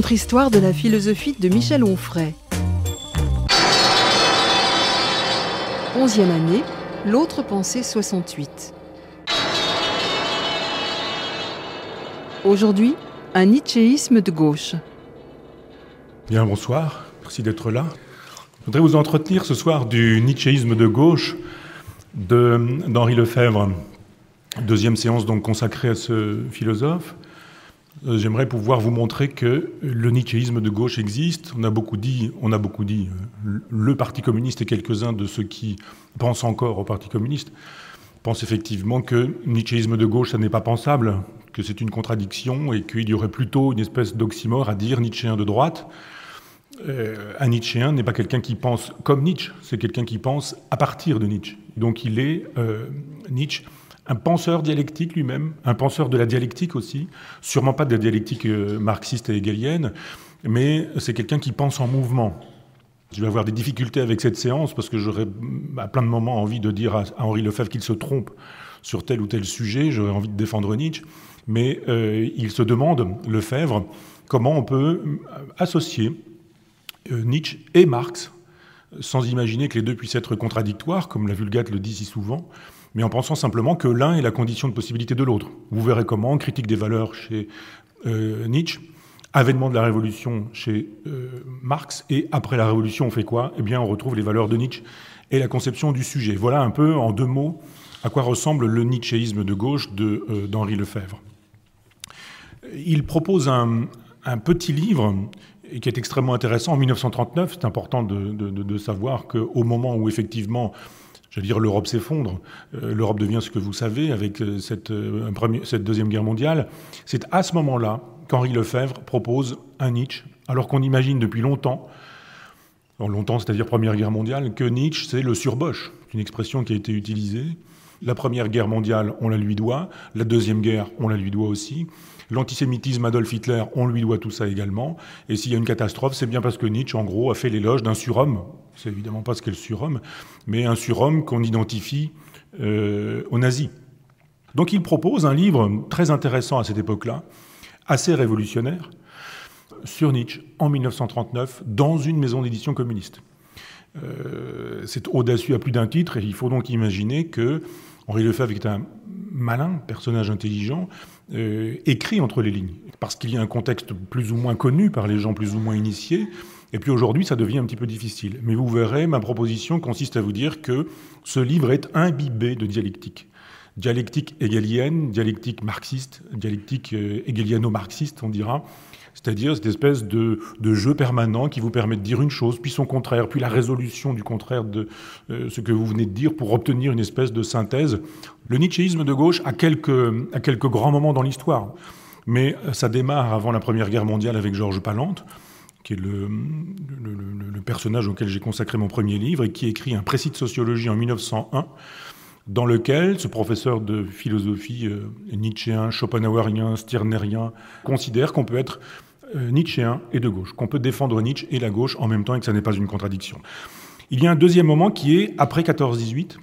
contre-histoire de la philosophie de Michel Onfray. Onzième année, l'autre pensée 68. Aujourd'hui, un nietzschéisme de gauche. Bien, bonsoir. Merci d'être là. Je voudrais vous entretenir ce soir du nietzschéisme de gauche d'Henri Lefebvre. Deuxième séance donc consacrée à ce philosophe. Euh, j'aimerais pouvoir vous montrer que le nichéisme de gauche existe. On a beaucoup dit, on a beaucoup dit euh, le Parti communiste et quelques-uns de ceux qui pensent encore au Parti communiste pensent effectivement que nichéisme de gauche, ça n'est pas pensable, que c'est une contradiction et qu'il y aurait plutôt une espèce d'oxymore à dire nichéen de droite. Euh, un nichéen n'est pas quelqu'un qui pense comme Nietzsche, c'est quelqu'un qui pense à partir de Nietzsche. Donc il est Nietzsche un penseur dialectique lui-même, un penseur de la dialectique aussi, sûrement pas de la dialectique euh, marxiste et hegelienne, mais c'est quelqu'un qui pense en mouvement. Je vais avoir des difficultés avec cette séance parce que j'aurais à plein de moments envie de dire à Henri Lefebvre qu'il se trompe sur tel ou tel sujet, j'aurais envie de défendre Nietzsche, mais euh, il se demande, Lefebvre, comment on peut euh, associer Nietzsche et Marx sans imaginer que les deux puissent être contradictoires, comme la Vulgate le dit si souvent, mais en pensant simplement que l'un est la condition de possibilité de l'autre. Vous verrez comment, critique des valeurs chez euh, Nietzsche, avènement de la Révolution chez euh, Marx, et après la Révolution, on fait quoi Eh bien, on retrouve les valeurs de Nietzsche et la conception du sujet. Voilà un peu, en deux mots, à quoi ressemble le nietzchéisme de gauche euh, d'Henri Lefebvre. Il propose un, petit livre qui est extrêmement intéressant. En 1939, c'est important de, de, de savoir qu'au moment où effectivement J'allais dire, l'Europe s'effondre. Euh, L'Europe devient ce que vous savez avec euh, euh, cette, Deuxième Guerre mondiale. C'est à ce moment-là qu'Henri Lefebvre propose un Nietzsche, alors qu'on imagine depuis longtemps, longtemps c'est-à-dire Première Guerre mondiale, que Nietzsche c'est le surboche, une expression qui a été utilisée. La Première Guerre mondiale, on la lui doit, la Deuxième Guerre, on la lui doit aussi. L'antisémitisme, Adolf Hitler, on lui doit tout ça également. Et s'il y a une catastrophe, c'est bien parce que Nietzsche, en gros, a fait l'éloge d'un surhomme. C'est évidemment pas ce qu'est le surhomme, mais un surhomme qu'on identifie euh, aux nazis. Donc il propose un livre très intéressant à cette époque-là, assez révolutionnaire, sur Nietzsche en 1939 dans une maison d'édition communiste. Euh, c'est audacieux à plus d'un titre et il faut donc imaginer que Henri Lefebvre, est un malin, personnage intelligent, euh, écrit entre les lignes, parce qu'il y a un contexte plus ou moins connu par les gens plus ou moins initiés. Et puis aujourd'hui, ça devient un petit peu difficile. Mais vous verrez, ma proposition consiste à vous dire que ce livre est imbibé de dialectique. Dialectique hegelienne, dialectique marxiste, dialectique euh, hegeliano-marxiste, on dira. C'est-à-dire cette espèce de, jeu permanent qui vous permet de dire une chose, puis son contraire, puis la résolution du contraire de euh, ce que vous venez de dire pour obtenir une espèce de synthèse. Le nietzschéisme de gauche a quelques, quelques grands moments dans l'histoire, mais ça démarre avant la Première Guerre mondiale avec Georges Palante qui est le, personnage auquel j'ai consacré mon premier livre et qui écrit un précis de sociologie en 1901 dans lequel ce professeur de philosophie euh, nietzschéen, schopenhauerien, stirnerien considère qu'on peut être euh, nietzschéen et de gauche, qu'on peut défendre Nietzsche et la gauche en même temps et que ça n'est pas une contradiction. Il y a un deuxième moment qui est après 14-18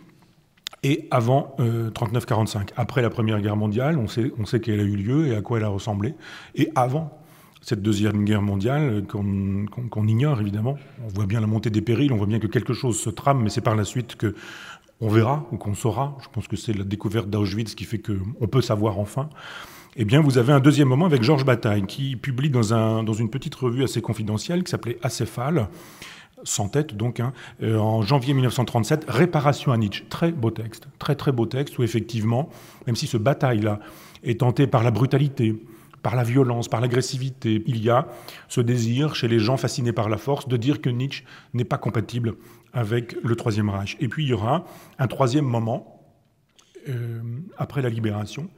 et avant 3945 euh, 39-45, après la Première Guerre mondiale, on sait, qu'elle a eu lieu et à quoi elle a ressemblé, et avant cette Deuxième Guerre mondiale euh, qu'on ignore évidemment. On voit bien la montée des périls, on voit bien que quelque chose se trame, mais c'est par la suite que on verra ou qu'on saura. Je pense que c'est la découverte d'Auschwitz qui fait qu'on peut savoir enfin eh bien, vous avez un deuxième moment avec Georges Bataille, qui publie dans, un, dans une petite revue assez confidentielle qui s'appelait Acéphale, sans tête donc, hein, euh, en janvier 1937, Réparation à Nietzsche. Très beau texte, très très beau texte, où effectivement, même si ce bataille-là est tenté par la brutalité, par la violence, par l'agressivité, il y a ce désir chez les gens fascinés par la force de dire que Nietzsche n'est pas compatible avec le Troisième Reich. Et puis il y aura un troisième moment, euh, après la libération,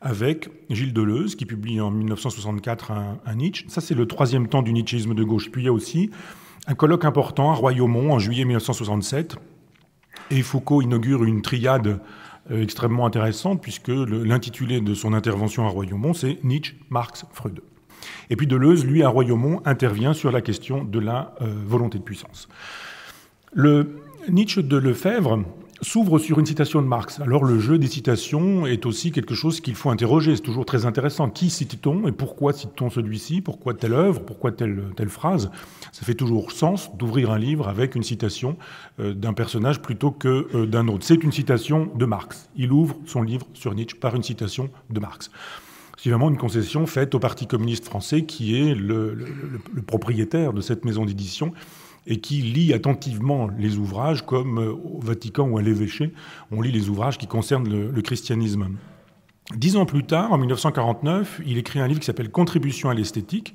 avec Gilles Deleuze, qui publie en 1964 un, Nietzsche. Ça, c'est le troisième temps du Nietzscheisme de gauche. Puis il y a aussi un colloque important à Royaumont en juillet 1967. Et Foucault inaugure une triade euh, extrêmement intéressante, puisque l'intitulé de son intervention à Royaumont, c'est Nietzsche, Marx, Freud. Et puis Deleuze, lui, à Royaumont, intervient sur la question de la euh, volonté de puissance. Le Nietzsche de Lefebvre, s'ouvre sur une citation de Marx. Alors le jeu des citations est aussi quelque chose qu'il faut interroger. C'est toujours très intéressant. Qui cite-t-on et pourquoi cite-t-on celui-ci Pourquoi telle œuvre Pourquoi telle, telle phrase Ça fait toujours sens d'ouvrir un livre avec une citation euh, d'un personnage plutôt que euh, d'un autre. C'est une citation de Marx. Il ouvre son livre sur Nietzsche par une citation de Marx. C'est vraiment une concession faite au Parti communiste français qui est le propriétaire de cette maison d'édition et qui lit attentivement les ouvrages, comme euh, au Vatican ou à l'évêché, on lit les ouvrages qui concernent le, christianisme. Dix ans plus tard, en 1949, il écrit un livre qui s'appelle Contribution à l'esthétique.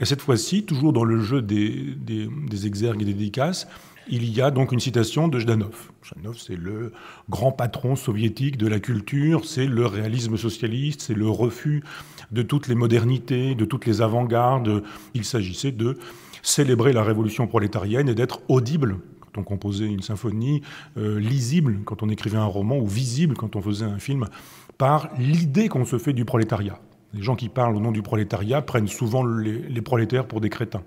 Et cette fois-ci, toujours dans le jeu des, exergues et des dédicaces, il y a donc une citation de Jdanov. Jdanov, c'est le grand patron soviétique de la culture, c'est le réalisme socialiste, c'est le refus de toutes les modernités, de toutes les avant-gardes. Il s'agissait de célébrer la révolution prolétarienne et d'être audible quand on composait une symphonie, euh, lisible quand on écrivait un roman ou visible quand on faisait un film, par l'idée qu'on se fait du prolétariat. Les gens qui parlent au nom du prolétariat prennent souvent les, prolétaires pour des crétins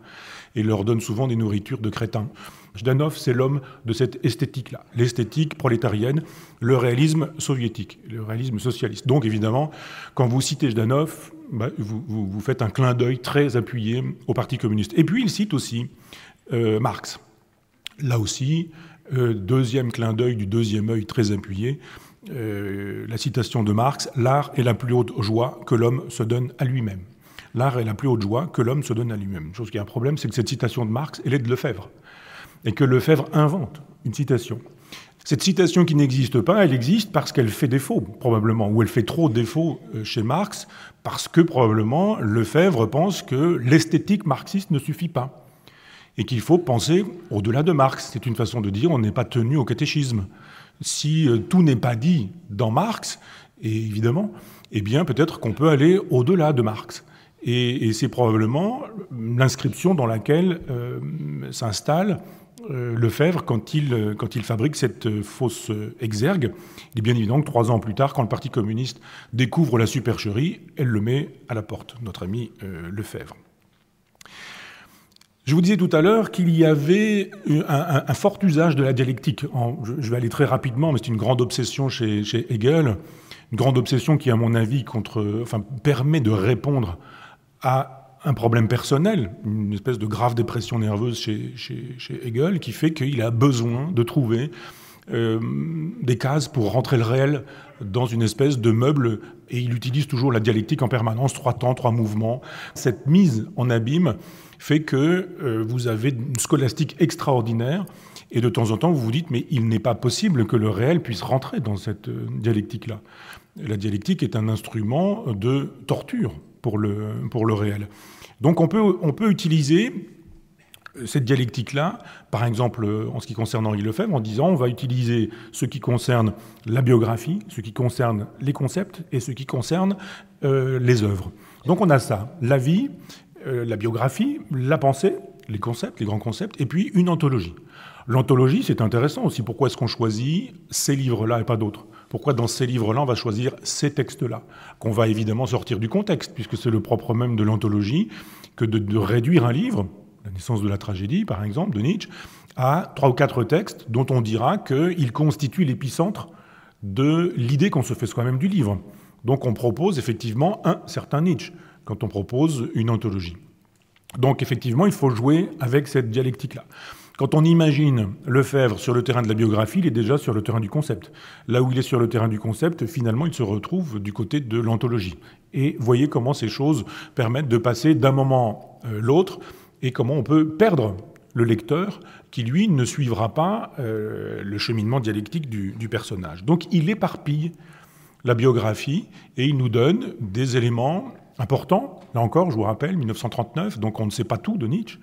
et leur donnent souvent des nourritures de crétins. Jdanov, c'est l'homme de cette esthétique-là, l'esthétique prolétarienne, le réalisme soviétique, le réalisme socialiste. Donc évidemment, quand vous citez Jdanov, bah, vous, faites un clin d'œil très appuyé au Parti communiste. Et puis il cite aussi euh, Marx. Là aussi, euh, deuxième clin d'œil du deuxième œil très appuyé, euh, la citation de Marx, L'art est la plus haute joie que l'homme se donne à lui-même. L'art est la plus haute joie que l'homme se donne à lui-même. Chose qui a un problème, c'est que cette citation de Marx, elle est de Lefebvre. Et que Lefebvre invente une citation. Cette citation qui n'existe pas, elle existe parce qu'elle fait défaut, probablement, ou elle fait trop défaut euh, chez Marx, parce que probablement Lefebvre pense que l'esthétique marxiste ne suffit pas, et qu'il faut penser au-delà de Marx. C'est une façon de dire on n'est pas tenu au catéchisme. Si euh, tout n'est pas dit dans Marx, et évidemment, eh bien peut-être qu'on peut aller au-delà de Marx. Et, c'est probablement l'inscription dans laquelle euh, s'installe euh, Lefebvre, quand il, euh, quand il fabrique cette euh, fausse exergue, il est bien évident que trois ans plus tard, quand le Parti communiste découvre la supercherie, elle le met à la porte, notre ami Lefebvre. Je vous disais tout à l'heure qu'il y avait un, fort usage de la dialectique. je, vais aller très rapidement, mais c'est une grande obsession chez, chez, Hegel, une grande obsession qui, à mon avis, contre, enfin, permet de répondre à un problème personnel, une espèce de grave dépression nerveuse chez, chez, chez Hegel, qui fait qu'il a besoin de trouver euh, des cases pour rentrer le réel dans une espèce de meuble, et il utilise toujours la dialectique en permanence, trois temps, trois mouvements. Cette mise en abîme fait que euh, vous avez une scolastique extraordinaire, et de temps en temps, vous vous dites, mais il n'est pas possible que le réel puisse rentrer dans cette euh, dialectique-là. La dialectique est un instrument de torture pour le, pour le réel. Donc on peut, on peut utiliser euh, cette dialectique-là, par exemple euh, en ce qui concerne Henri Lefebvre, en disant on va utiliser ce qui concerne la biographie, ce qui concerne les concepts et ce qui concerne euh, les œuvres. Donc on a ça, la vie, la biographie, la pensée, les concepts, les grands concepts, et puis une anthologie. L'anthologie, c'est intéressant aussi. Pourquoi est-ce qu'on choisit ces livres-là et pas d'autres pourquoi dans ces livres-là, on va choisir ces textes-là, qu'on va évidemment sortir du contexte, puisque c'est le propre même de l'anthologie, que de, réduire un livre, La naissance de la tragédie, par exemple, de Nietzsche, à trois ou quatre textes dont on dira qu'ils constituent l'épicentre de l'idée qu'on se fait soi-même du livre. Donc on propose effectivement un certain Nietzsche quand on propose une anthologie. Donc effectivement, il faut jouer avec cette dialectique-là. Quand on imagine Lefebvre sur le terrain de la biographie, il est déjà sur le terrain du concept. Là où il est sur le terrain du concept, finalement, il se retrouve du côté de l'anthologie. Et voyez comment ces choses permettent de passer d'un moment à euh, l'autre et comment on peut perdre le lecteur qui, lui, ne suivra pas euh, le cheminement dialectique du, du, personnage. Donc il éparpille la biographie et il nous donne des éléments importants. Là encore, je vous rappelle, 1939, donc on ne sait pas tout de Nietzsche.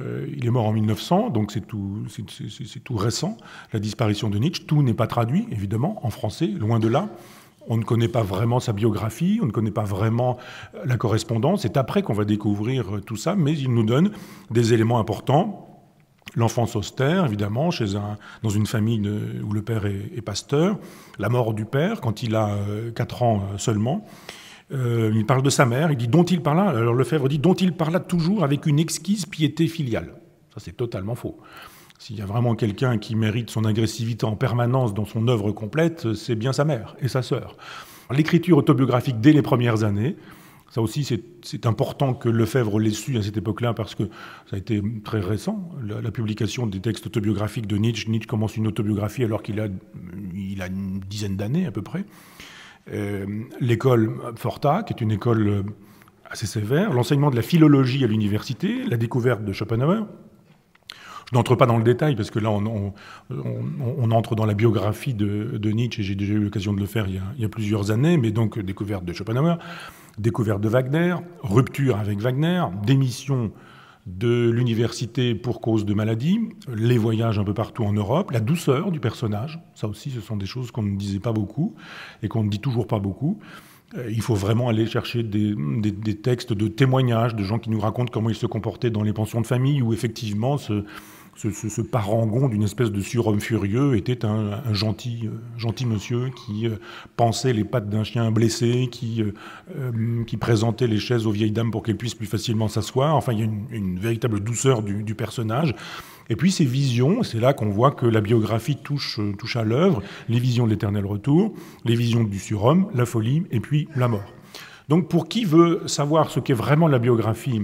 Euh, il est mort en 1900, donc c'est tout, c'est, tout récent, la disparition de Nietzsche. Tout n'est pas traduit, évidemment, en français, loin de là. On ne connaît pas vraiment sa biographie, on ne connaît pas vraiment euh, la correspondance. C'est après qu'on va découvrir euh, tout ça, mais il nous donne des éléments importants. L'enfance austère, évidemment, chez un, dans une famille où le père est, est, pasteur. La mort du père, quand il a 4 ans seulement. Euh, il parle de sa mère, il dit dont il parla. Alors Lefebvre dit dont il parla toujours avec une exquise piété filiale. Ça, c'est totalement faux. S'il y a vraiment quelqu'un qui mérite son agressivité en permanence dans son œuvre complète, c'est bien sa mère et sa sœur. L'écriture autobiographique dès les premières années, ça aussi, c'est important que Lefebvre l'ait su à cette époque-là parce que ça a été très récent, la, publication des textes autobiographiques de Nietzsche. Nietzsche commence une autobiographie alors qu'il il a une dizaine d'années à peu près. Euh, l'école Forta, qui est une école euh, assez sévère, l'enseignement de la philologie à l'université, la découverte de Schopenhauer. Je n'entre pas dans le détail parce que là, on, entre dans la biographie de, de Nietzsche et j'ai déjà eu l'occasion de le faire il y, a, plusieurs années, mais donc découverte de Schopenhauer, découverte de Wagner, rupture avec Wagner, démission de l'université pour cause de maladie, les voyages un peu partout en Europe, la douceur du personnage, ça aussi ce sont des choses qu'on ne disait pas beaucoup et qu'on ne dit toujours pas beaucoup. Euh, il faut vraiment aller chercher des, textes de témoignages de gens qui nous racontent comment ils se comportaient dans les pensions de famille, ou effectivement ce, ce, parangon d'une espèce de surhomme furieux était un, gentil, euh, gentil monsieur qui pansait euh, pensait les pattes d'un chien blessé, qui, euh, qui présentait les chaises aux vieilles dames pour qu'elles puissent plus facilement s'asseoir. Enfin, il y a une, véritable douceur du, personnage. Et puis ces visions, c'est là qu'on voit que la biographie touche, touche à l'œuvre, les visions de l'éternel retour, les visions du surhomme, la folie et puis la mort. Donc pour qui veut savoir ce qu'est vraiment la biographie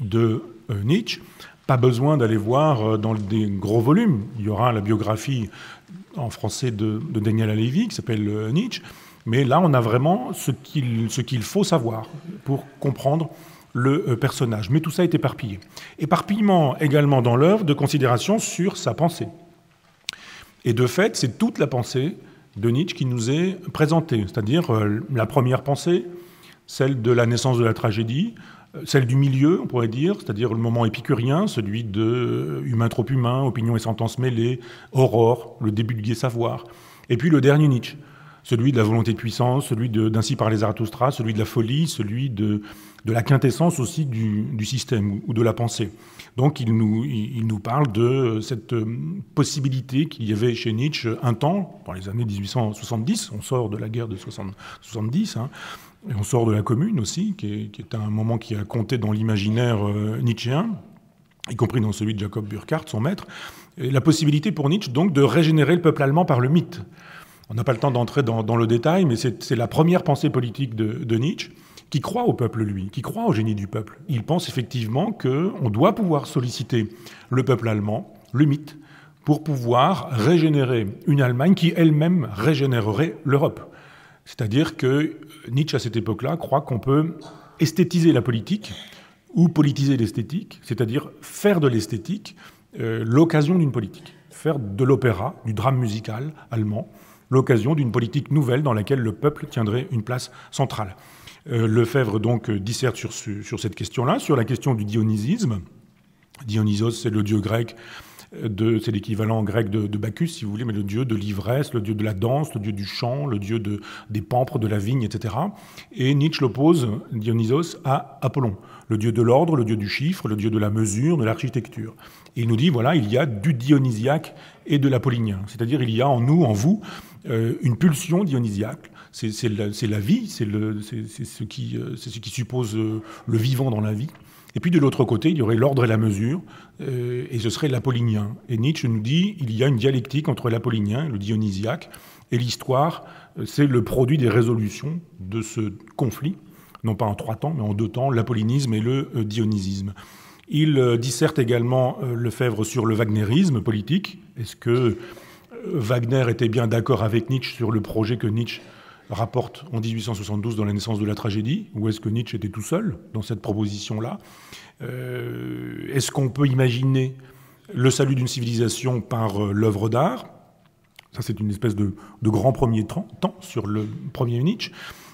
de Nietzsche, pas besoin d'aller voir euh, dans des gros volumes. Il y aura la biographie en français de, Daniel Alévi qui s'appelle euh, Nietzsche. Mais là, on a vraiment ce qu'il faut savoir pour comprendre le euh, personnage. Mais tout ça est éparpillé. Éparpillement également dans l'œuvre de considération sur sa pensée. Et de fait, c'est toute la pensée de Nietzsche qui nous est présentée, c'est-à-dire la première pensée, celle de la naissance de la tragédie, celle du milieu, on pourrait dire, c'est-à-dire le moment épicurien, celui de euh, humain trop humain, opinion et sentence mêlées, aurore, le début du gai savoir, et puis le dernier Nietzsche, celui de la volonté de puissance, celui d'ainsi par les Zarathustra, celui de la folie, celui de, la quintessence aussi du, système ou de la pensée. Donc il nous, il nous parle de euh, cette euh, possibilité qu'il y avait chez Nietzsche un temps, dans les années 1870, on sort de la guerre de 70, hein, et on sort de la commune aussi, qui est, un moment qui a compté dans l'imaginaire euh, nietzschéen, y compris dans celui de Jacob Burckhardt, son maître, la possibilité pour Nietzsche donc de régénérer le peuple allemand par le mythe. On n'a pas le temps d'entrer dans, le détail, mais c'est la première pensée politique de, de, Nietzsche qui croit au peuple, lui, qui croit au génie du peuple. Il pense effectivement qu'on doit pouvoir solliciter le peuple allemand, le mythe, pour pouvoir régénérer une Allemagne qui elle-même régénérerait l'Europe. C'est-à-dire que Nietzsche, à cette époque-là, croit qu'on peut esthétiser la politique ou politiser l'esthétique, c'est-à-dire faire de l'esthétique euh, l'occasion d'une politique, faire de l'opéra, du drame musical allemand, l'occasion d'une politique nouvelle dans laquelle le peuple tiendrait une place centrale. Le euh, Lefebvre donc euh, disserte sur, sur cette question-là, sur la question du dionysisme. Dionysos, c'est le dieu grec c'est l'équivalent grec de, Bacchus, si vous voulez, mais le dieu de l'ivresse, le dieu de la danse, le dieu du chant, le dieu des pampres, de la vigne, etc. Et Nietzsche l'oppose, Dionysos, à Apollon, le dieu de l'ordre, le dieu du chiffre, le dieu de la mesure, de l'architecture. il nous dit, voilà, il y a du dionysiaque et de l'apollinien. C'est-à-dire, il y a en nous, en vous, euh, une pulsion dionysiaque. C'est la, vie, euh, c'est ce qui suppose euh, le vivant dans la vie. Et puis de l'autre côté, il y aurait l'ordre et la mesure, euh, et ce serait l'apollinien. Et Nietzsche nous dit il y a une dialectique entre l'apollinien, le dionysiaque, et l'histoire, euh, c'est le produit des résolutions de ce conflit, non pas en trois temps, mais en deux temps, l'apollinisme et le euh, dionysisme. Il disserte également le fèvre sur le wagnerisme politique. Est-ce que Wagner était bien d'accord avec Nietzsche sur le projet que Nietzsche rapporte en 1872 dans la naissance de la tragédie Ou est-ce que Nietzsche était tout seul dans cette proposition-là euh, est-ce qu'on peut imaginer le salut d'une civilisation par euh, l'œuvre d'art Ça, c'est une espèce de, grand premier temps, sur le premier Nietzsche.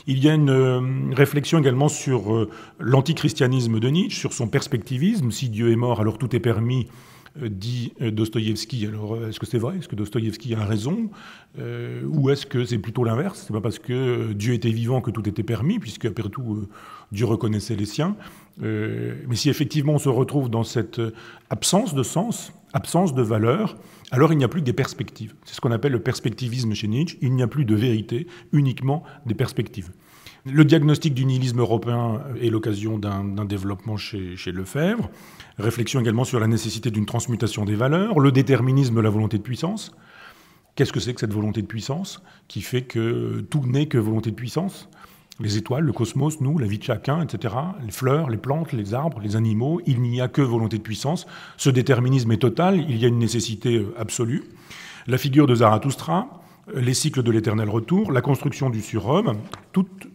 Il y a une euh, réflexion également sur l'antichristianisme de Nietzsche, sur son perspectivisme. Si Dieu est mort, alors tout est permis, dit Dostoïevski. Alors, est-ce que c'est vrai Est-ce que Dostoïevski a raison Ou est-ce que c'est plutôt l'inverse C'est pas parce que Dieu était vivant que tout était permis, puisque après tout, Dieu reconnaissait les siens. Euh, mais si effectivement on se retrouve dans cette euh, absence de sens, absence de valeur, alors il n'y a plus que des perspectives. C'est ce qu'on appelle le perspectivisme chez Nietzsche. Il n'y a plus de vérité, uniquement des perspectives. Le diagnostic du nihilisme européen est l'occasion d'un développement chez, chez, Lefebvre. Réflexion également sur la nécessité d'une transmutation des valeurs, le déterminisme la volonté de puissance. Qu'est-ce que c'est que cette volonté de puissance qui fait que tout n'est que volonté de puissance les étoiles, le cosmos, nous, la vie de chacun, etc., les fleurs, les plantes, les arbres, les animaux, il n'y a que volonté de puissance, ce déterminisme est total, il y a une nécessité euh, absolue. La figure de Zarathustra, euh, les cycles de l'éternel retour, la construction du surhomme, toute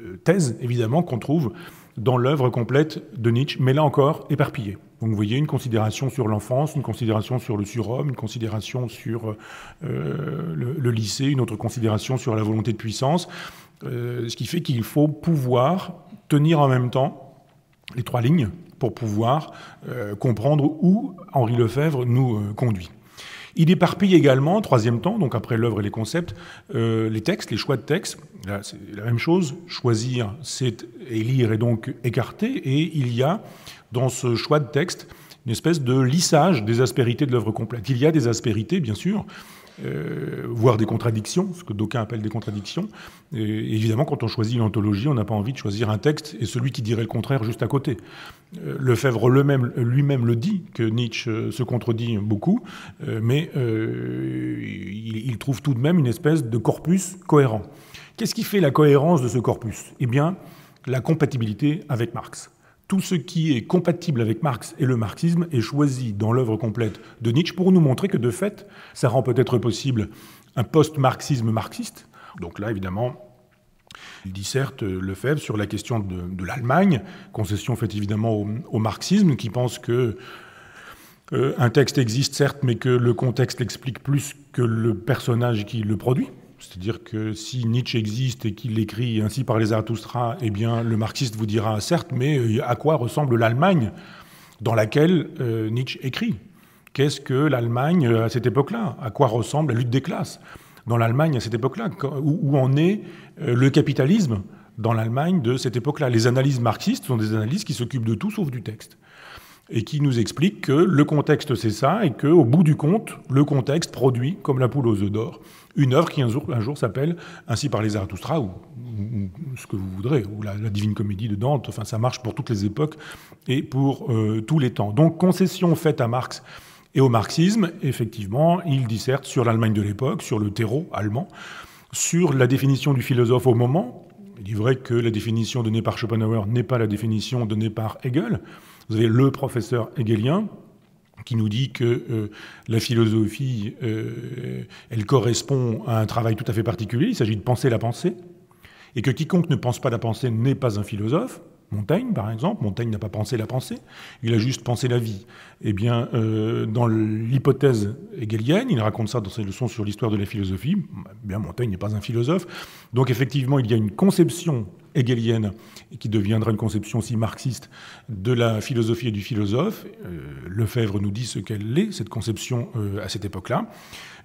euh, thèse évidemment qu'on trouve dans l'œuvre complète de Nietzsche, mais là encore éparpillée. Donc vous voyez une considération sur l'enfance, une considération sur le surhomme, une considération sur le, lycée, une autre considération sur la volonté de puissance, euh, ce qui fait qu'il faut pouvoir tenir en même temps les trois lignes pour pouvoir euh, comprendre où Henri Lefebvre nous euh, conduit. Il éparpille également, troisième temps, donc après l'œuvre et les concepts, les textes, les choix de textes. Là, c'est la même chose. Choisir, c'est lire et donc écarter. Et il y a dans ce choix de texte une espèce de lissage des aspérités de l'œuvre complète. Il y a des aspérités, bien sûr, euh, voir voire des contradictions, ce que d'aucuns appellent des contradictions. évidemment, quand on choisit une anthologie, on n'a pas envie de choisir un texte et celui qui dirait le contraire juste à côté. Le euh, Lefebvre lui-même le dit, que Nietzsche euh, se contredit beaucoup, mais il, trouve tout de même une espèce de corpus cohérent. Qu'est-ce qui fait la cohérence de ce corpus Eh bien, la compatibilité avec Marx tout ce qui est compatible avec Marx et le marxisme est choisi dans l'œuvre complète de Nietzsche pour nous montrer que de fait, ça rend peut-être possible un post-marxisme marxiste. Donc là, évidemment, il disserte Lefebvre sur la question de, l'Allemagne, concession faite évidemment au, marxisme, qui pense que euh, un texte existe certes, mais que le contexte l'explique plus que le personnage qui le produit. C'est-à-dire que si Nietzsche existe et qu'il l'écrit ainsi par les Zarathustra, eh bien, le marxiste vous dira certes, mais euh, à quoi ressemble l'Allemagne dans laquelle euh, Nietzsche écrit Qu'est-ce que l'Allemagne euh, à cette époque-là À quoi ressemble la lutte des classes dans l'Allemagne à cette époque-là où, en est le capitalisme dans l'Allemagne de cette époque-là Les analyses marxistes sont des analyses qui s'occupent de tout sauf du texte et qui nous expliquent que le contexte c'est ça et que au bout du compte, le contexte produit comme la poule aux œufs d'or une œuvre qui un jour, s'appelle Ainsi par les Zarathustra, ou, ce que vous voudrez, ou la, Divine Comédie de Dante, enfin ça marche pour toutes les époques et pour euh, tous les temps. Donc concession faite à Marx et au marxisme, effectivement, il disserte sur l'Allemagne de l'époque, sur le terreau allemand, sur la définition du philosophe au moment. Il est vrai que la définition donnée par Schopenhauer n'est pas la définition donnée par Hegel. Vous avez le professeur hegelien, qui nous dit que euh, la philosophie, euh, elle correspond à un travail tout à fait particulier, il s'agit de penser la pensée, et que quiconque ne pense pas la pensée n'est pas un philosophe, Montaigne, par exemple, Montaigne n'a pas pensé la pensée, il a juste pensé la vie. Eh bien, euh, dans l'hypothèse hegelienne, il raconte ça dans ses leçons sur l'histoire de la philosophie, eh bien, Montaigne n'est pas un philosophe. Donc, effectivement, il y a une conception hegelienne qui deviendra une conception aussi marxiste de la philosophie et du philosophe. Le euh, Lefebvre nous dit ce qu'elle est, cette conception euh, à cette époque-là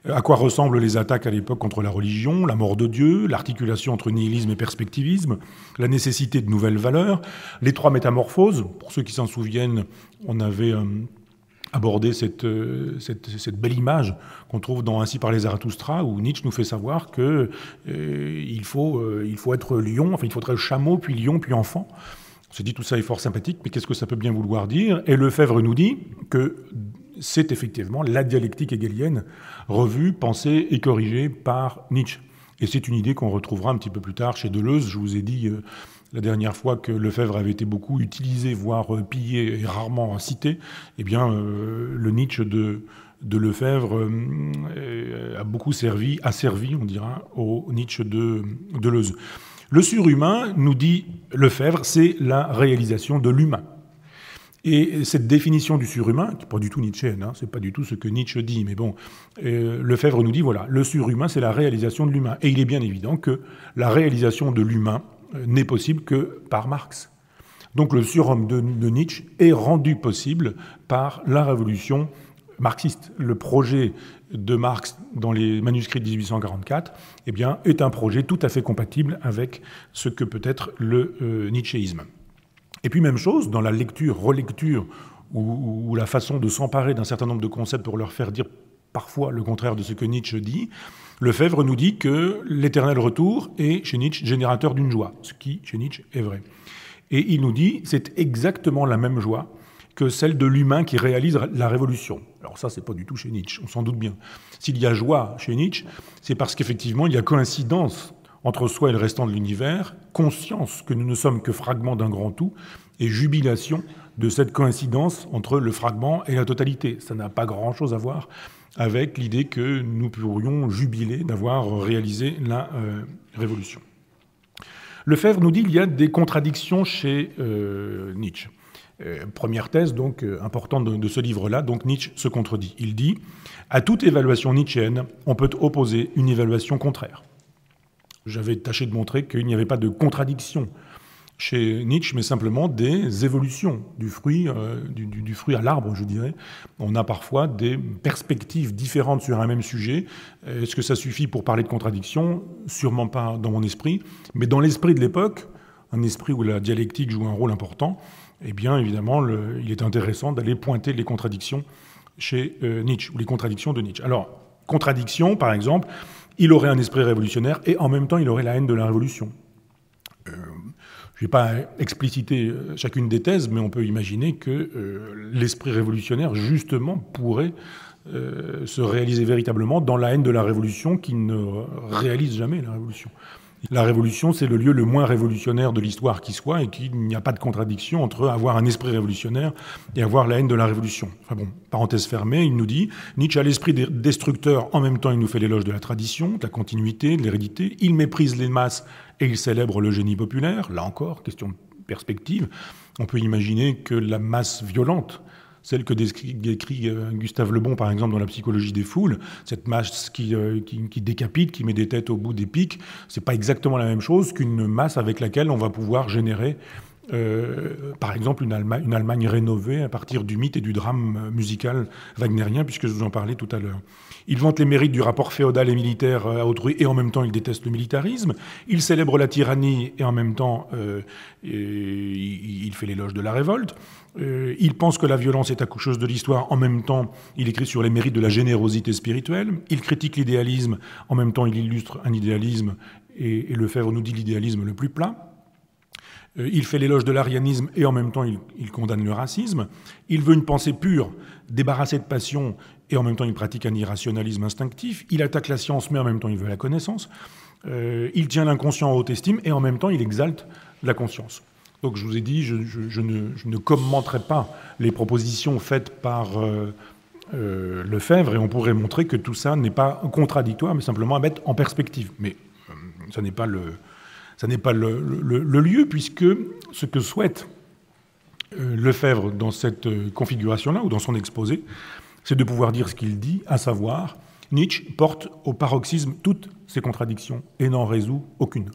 à quoi ressemblent les attaques à l'époque contre la religion, la mort de Dieu, l'articulation entre nihilisme et perspectivisme, la nécessité de nouvelles valeurs, les trois métamorphoses. Pour ceux qui s'en souviennent, on avait euh, abordé euh, cette, belle image qu'on trouve dans Ainsi par les Zarathustra, où Nietzsche nous fait savoir qu'il euh, faut, être lion, enfin il faudrait chameau, puis lion, puis enfant. On se dit tout ça est fort sympathique, mais qu'est-ce que ça peut bien vouloir dire Et Lefebvre nous dit que c'est effectivement la dialectique hegelienne revue, pensée et corrigée par Nietzsche. Et c'est une idée qu'on retrouvera un petit peu plus tard chez Deleuze. Je vous ai dit euh, la dernière fois que Lefebvre avait été beaucoup utilisé, voire euh, pillé et rarement cité. Eh bien, euh, le Nietzsche de, de Lefebvre a beaucoup servi, a servi, on dira, au Nietzsche de Deleuze. Le surhumain, nous dit Lefebvre, c'est la réalisation de l'humain. Et cette définition du surhumain, qui n'est pas du tout Nietzsche, ce hein, c'est pas du tout ce que Nietzsche dit, mais bon, Le euh, Lefebvre nous dit voilà, le surhumain, c'est la réalisation de l'humain. Et il est bien évident que la réalisation de l'humain euh, n'est possible que par Marx. Donc le surhomme de, Nietzsche est rendu possible par la révolution marxiste. Le projet de Marx dans les manuscrits de 1844 eh bien, est un projet tout à fait compatible avec ce que peut être le euh, et puis même chose, dans la lecture, relecture, ou, la façon de s'emparer d'un certain nombre de concepts pour leur faire dire parfois le contraire de ce que Nietzsche dit, Lefebvre nous dit que l'éternel retour est chez Nietzsche générateur d'une joie, ce qui chez Nietzsche est vrai. Et il nous dit c'est exactement la même joie que celle de l'humain qui réalise la révolution. Alors ça, c'est pas du tout chez Nietzsche, on s'en doute bien. S'il y a joie chez Nietzsche, c'est parce qu'effectivement, il y a coïncidence entre soi et le restant de l'univers, conscience que nous ne sommes que fragments d'un grand tout, et jubilation de cette coïncidence entre le fragment et la totalité. Ça n'a pas grand-chose à voir avec l'idée que nous pourrions jubiler d'avoir réalisé la révolution. Euh, révolution. Lefebvre nous dit qu'il y a des contradictions chez euh, Nietzsche. Euh, première thèse donc importante de, ce livre-là, donc Nietzsche se contredit. Il dit à toute évaluation nietzschéenne, on peut opposer une évaluation contraire. J'avais tâché de montrer qu'il n'y avait pas de contradictions chez Nietzsche, mais simplement des évolutions du fruit, euh, du, fruit à l'arbre, je dirais. On a parfois des perspectives différentes sur un même sujet. Est-ce que ça suffit pour parler de contradictions Sûrement pas dans mon esprit, mais dans l'esprit de l'époque, un esprit où la dialectique joue un rôle important, eh bien évidemment, il est intéressant d'aller pointer les contradictions chez euh, Nietzsche, ou les contradictions de Nietzsche. Alors, contradiction, par exemple, il aurait un esprit révolutionnaire et en même temps, il aurait la haine de la révolution. Euh, je ne vais pas expliciter euh, chacune des thèses, mais on peut imaginer que euh, l'esprit révolutionnaire, justement, pourrait se réaliser véritablement dans la haine de la révolution qui ne réalise jamais la révolution. La révolution, c'est le lieu le moins révolutionnaire de l'histoire qui soit, et qu'il n'y a pas de contradiction entre avoir un esprit révolutionnaire et avoir la haine de la révolution. Enfin bon, parenthèse fermée, il nous dit, Nietzsche a l'esprit destructeur, en même temps il nous fait l'éloge de la tradition, de la continuité, de l'hérédité, il méprise les masses et il célèbre le génie populaire, là encore, question de perspective, on peut imaginer que la masse violente celle que décrit euh, Gustave Lebon, par exemple, dans La psychologie des foules, cette masse euh, qui, qui, décapite, qui met des têtes au bout des pics, c'est pas exactement la même chose qu'une masse avec laquelle on va pouvoir générer euh, par exemple, une Allemagne, rénovée à partir du mythe et du drame euh, musical wagnerien, puisque je vous en parlais tout à l'heure. Il vante les mérites du rapport féodal et militaire à euh, autrui, et en même temps, il déteste le militarisme. Il célèbre la tyrannie, et en même temps, il fait l'éloge de la révolte. il pense que la violence est accoucheuse de l'histoire. En même temps, il écrit sur les mérites de la générosité spirituelle. Il critique l'idéalisme. En même temps, il illustre un idéalisme. Et, le fèvre nous dit l'idéalisme le plus plat. Euh, il fait l'éloge de l'arianisme et en même temps il, condamne le racisme. Il veut une pensée pure, débarrassée de passion, et en même temps il pratique un irrationalisme instinctif. Il attaque la science, mais en même temps il veut la connaissance. Euh, il tient l'inconscient en haute estime, et en même temps il exalte la conscience. Donc je vous ai dit, je, ne, commenterai pas les propositions faites par euh, euh, Lefebvre, et on pourrait montrer que tout ça n'est pas contradictoire, mais simplement à mettre en perspective. Mais ça n'est pas le, ça n'est pas le, lieu, puisque ce que souhaite euh, Lefebvre dans cette euh, configuration-là, ou dans son exposé, c'est de pouvoir dire ce qu'il dit, à savoir, Nietzsche porte au paroxysme toutes ses contradictions et n'en résout aucune.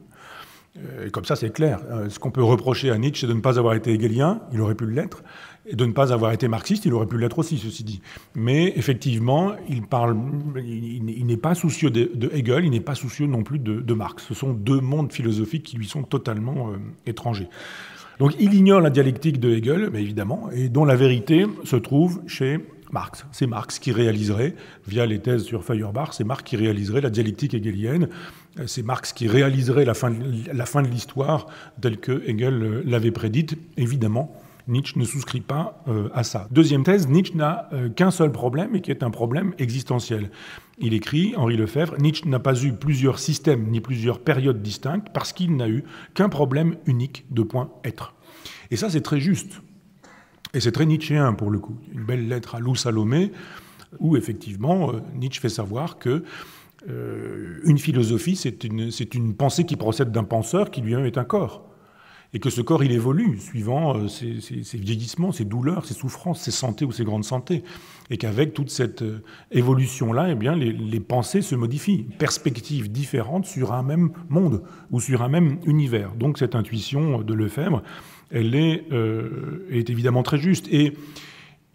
Euh, comme ça, c'est clair. Ce qu'on peut reprocher à Nietzsche, c'est de ne pas avoir été hegelien, il aurait pu l'être, et de ne pas avoir été marxiste, il aurait pu l'être aussi, ceci dit. Mais effectivement, il parle, il, n'est pas soucieux de, Hegel, il n'est pas soucieux non plus de, Marx. Ce sont deux mondes philosophiques qui lui sont totalement euh, étrangers. Donc il ignore la dialectique de Hegel, mais évidemment, et dont la vérité se trouve chez Marx. C'est Marx qui réaliserait, via les thèses sur Feuerbach, c'est Marx qui réaliserait la dialectique hegelienne, c'est Marx qui réaliserait la fin de l'histoire telle que Hegel euh, l'avait prédite, évidemment Nietzsche ne souscrit pas euh, à ça. Deuxième thèse, Nietzsche n'a euh, qu'un seul problème et qui est un problème existentiel. Il écrit, Henri Lefebvre, Nietzsche n'a pas eu plusieurs systèmes ni plusieurs périodes distinctes parce qu'il n'a eu qu'un problème unique de point être. Et ça, c'est très juste. Et c'est très nietzschéen pour le coup. Une belle lettre à Lou Salomé où effectivement euh, Nietzsche fait savoir que une philosophie, c'est une, une pensée qui procède d'un penseur qui lui-même est un corps et que ce corps, il évolue suivant euh, ses, vieillissements, ses douleurs, ses souffrances, ses santé ou ses grandes santé, Et qu'avec toute cette euh, évolution-là, et eh bien, les, pensées se modifient. Perspectives différentes sur un même monde ou sur un même univers. Donc cette intuition de Lefebvre, elle est, euh, est évidemment très juste. Et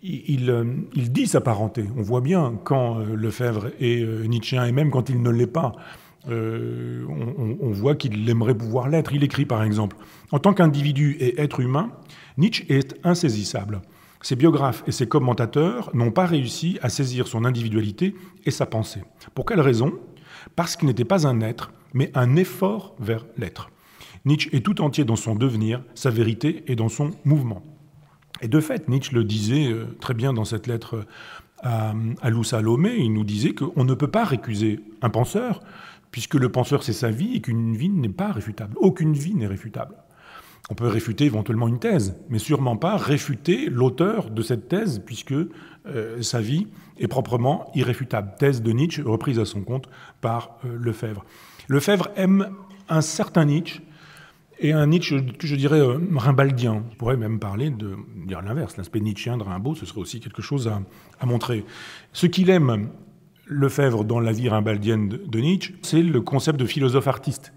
il, il dit sa parenté. On voit bien quand Lefebvre est Nietzsche, et même quand il ne l'est pas. Euh, on, voit qu'il aimerait pouvoir l'être. Il écrit par exemple En tant qu'individu et être humain, Nietzsche est insaisissable. Ses biographes et ses commentateurs n'ont pas réussi à saisir son individualité et sa pensée. Pour quelle raison Parce qu'il n'était pas un être, mais un effort vers l'être. Nietzsche est tout entier dans son devenir, sa vérité et dans son mouvement. Et de fait, Nietzsche le disait euh, très bien dans cette lettre euh, à, à Lou Salomé, il nous disait qu'on ne peut pas récuser un penseur, puisque le penseur c'est sa vie et qu'une vie n'est pas réfutable. Aucune vie n'est réfutable. On peut réfuter éventuellement une thèse, mais sûrement pas réfuter l'auteur de cette thèse, puisque euh, sa vie est proprement irréfutable. Thèse de Nietzsche reprise à son compte par euh, Lefebvre. Lefebvre aime un certain Nietzsche, et un Nietzsche, je dirais, euh, rimbaldien. On pourrait même parler de dire l'inverse. L'aspect nietzschien de Rimbaud, ce serait aussi quelque chose à montrer. Ce qu'il aime, Lefebvre dans La vie rimbaldienne de Nietzsche, c'est le concept de philosophe-artiste.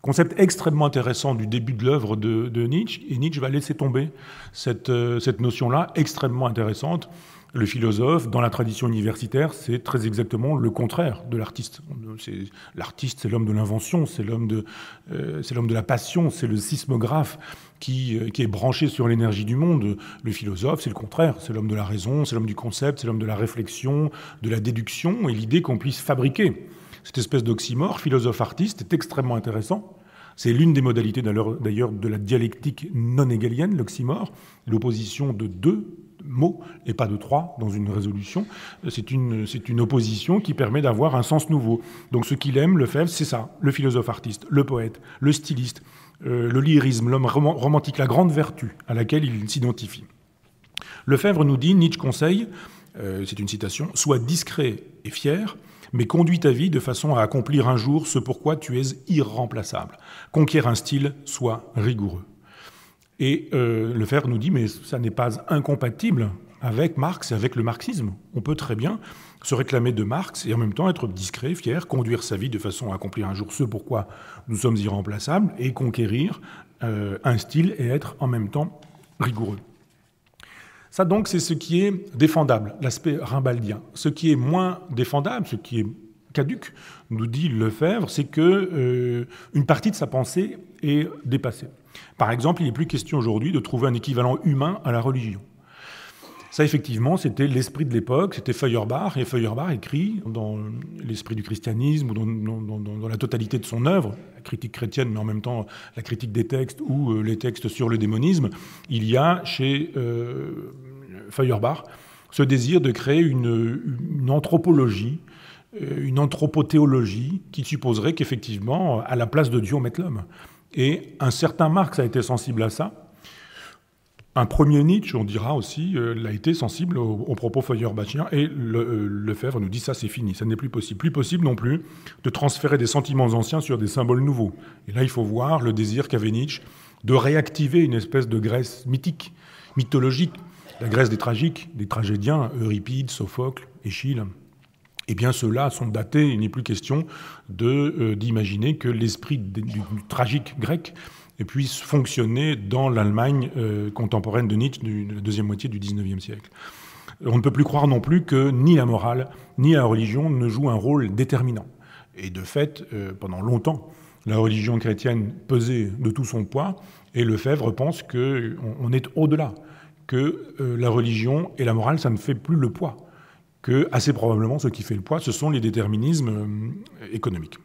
Concept extrêmement intéressant du début de l'œuvre de, Nietzsche, et Nietzsche va laisser tomber cette euh, notion-là, extrêmement intéressante. Le philosophe, dans la tradition universitaire, c'est très exactement le contraire de l'artiste. L'artiste, c'est l'homme de l'invention, c'est l'homme de, euh, l'homme de la passion, c'est le sismographe qui, euh, qui est branché sur l'énergie du monde. Le philosophe, c'est le contraire, c'est l'homme de la raison, c'est l'homme du concept, c'est l'homme de la réflexion, de la déduction et l'idée qu'on puisse fabriquer. Cette espèce d'oxymore philosophe-artiste est extrêmement intéressant. C'est l'une des modalités d'ailleurs de la dialectique non hégélienne, l'oxymore, l'opposition de deux mots et pas de trois dans une résolution. C'est une, c'est une opposition qui permet d'avoir un sens nouveau. Donc ce qu'il aime, Lefebvre, c'est ça, le philosophe artiste, le poète, le styliste, euh, le lyrisme, l'homme romantique, la grande vertu à laquelle il s'identifie. Lefebvre nous dit, Nietzsche conseille, euh, c'est une citation, sois discret et fier, mais conduis ta vie de façon à accomplir un jour ce pourquoi tu es irremplaçable. Conquiert un style, sois rigoureux. Et euh, Lefebvre nous dit, mais ça n'est pas incompatible avec Marx et avec le marxisme. On peut très bien se réclamer de Marx et en même temps être discret, fier, conduire sa vie de façon à accomplir un jour ce pourquoi nous sommes irremplaçables et conquérir euh, un style et être en même temps rigoureux. Ça donc, c'est ce qui est défendable, l'aspect rimbaldien. Ce qui est moins défendable, ce qui est caduque, nous dit Lefebvre, c'est que euh, une partie de sa pensée est dépassée. Par exemple, il n'est plus question aujourd'hui de trouver un équivalent humain à la religion. Ça, effectivement, c'était l'esprit de l'époque, c'était Feuerbach, et Feuerbach écrit dans l'esprit du christianisme ou dans, la totalité de son œuvre, la critique chrétienne, mais en même temps la critique des textes ou euh, les textes sur le démonisme, il y a chez euh, Feuerbach ce désir de créer une, une anthropologie, euh, une anthropothéologie qui supposerait qu'effectivement, à la place de Dieu, on mette l'homme. Et un certain Marx a été sensible à ça. Un premier Nietzsche, on dira aussi, l'a euh, été sensible aux, propos feuerbachien et le, euh, Lefebvre nous dit ça, c'est fini, ça n'est plus possible. Plus possible non plus de transférer des sentiments anciens sur des symboles nouveaux. Et là, il faut voir le désir qu'avait Nietzsche de réactiver une espèce de Grèce mythique, mythologique, la Grèce des tragiques, des tragédiens, Euripide, Sophocle, Échille eh bien ceux-là sont datés, il n'est plus question euh, d'imaginer que l'esprit du, tragique grec puisse fonctionner dans l'Allemagne euh, contemporaine de Nietzsche de la deuxième moitié du XIXe siècle. On ne peut plus croire non plus que ni la morale ni la religion ne jouent un rôle déterminant. Et de fait, euh, pendant longtemps, la religion chrétienne pesait de tout son poids, et Lefebvre pense qu'on on est au-delà, que la religion et la morale, ça ne fait plus le poids que assez probablement ce qui fait le poids, ce sont les déterminismes euh, économiques.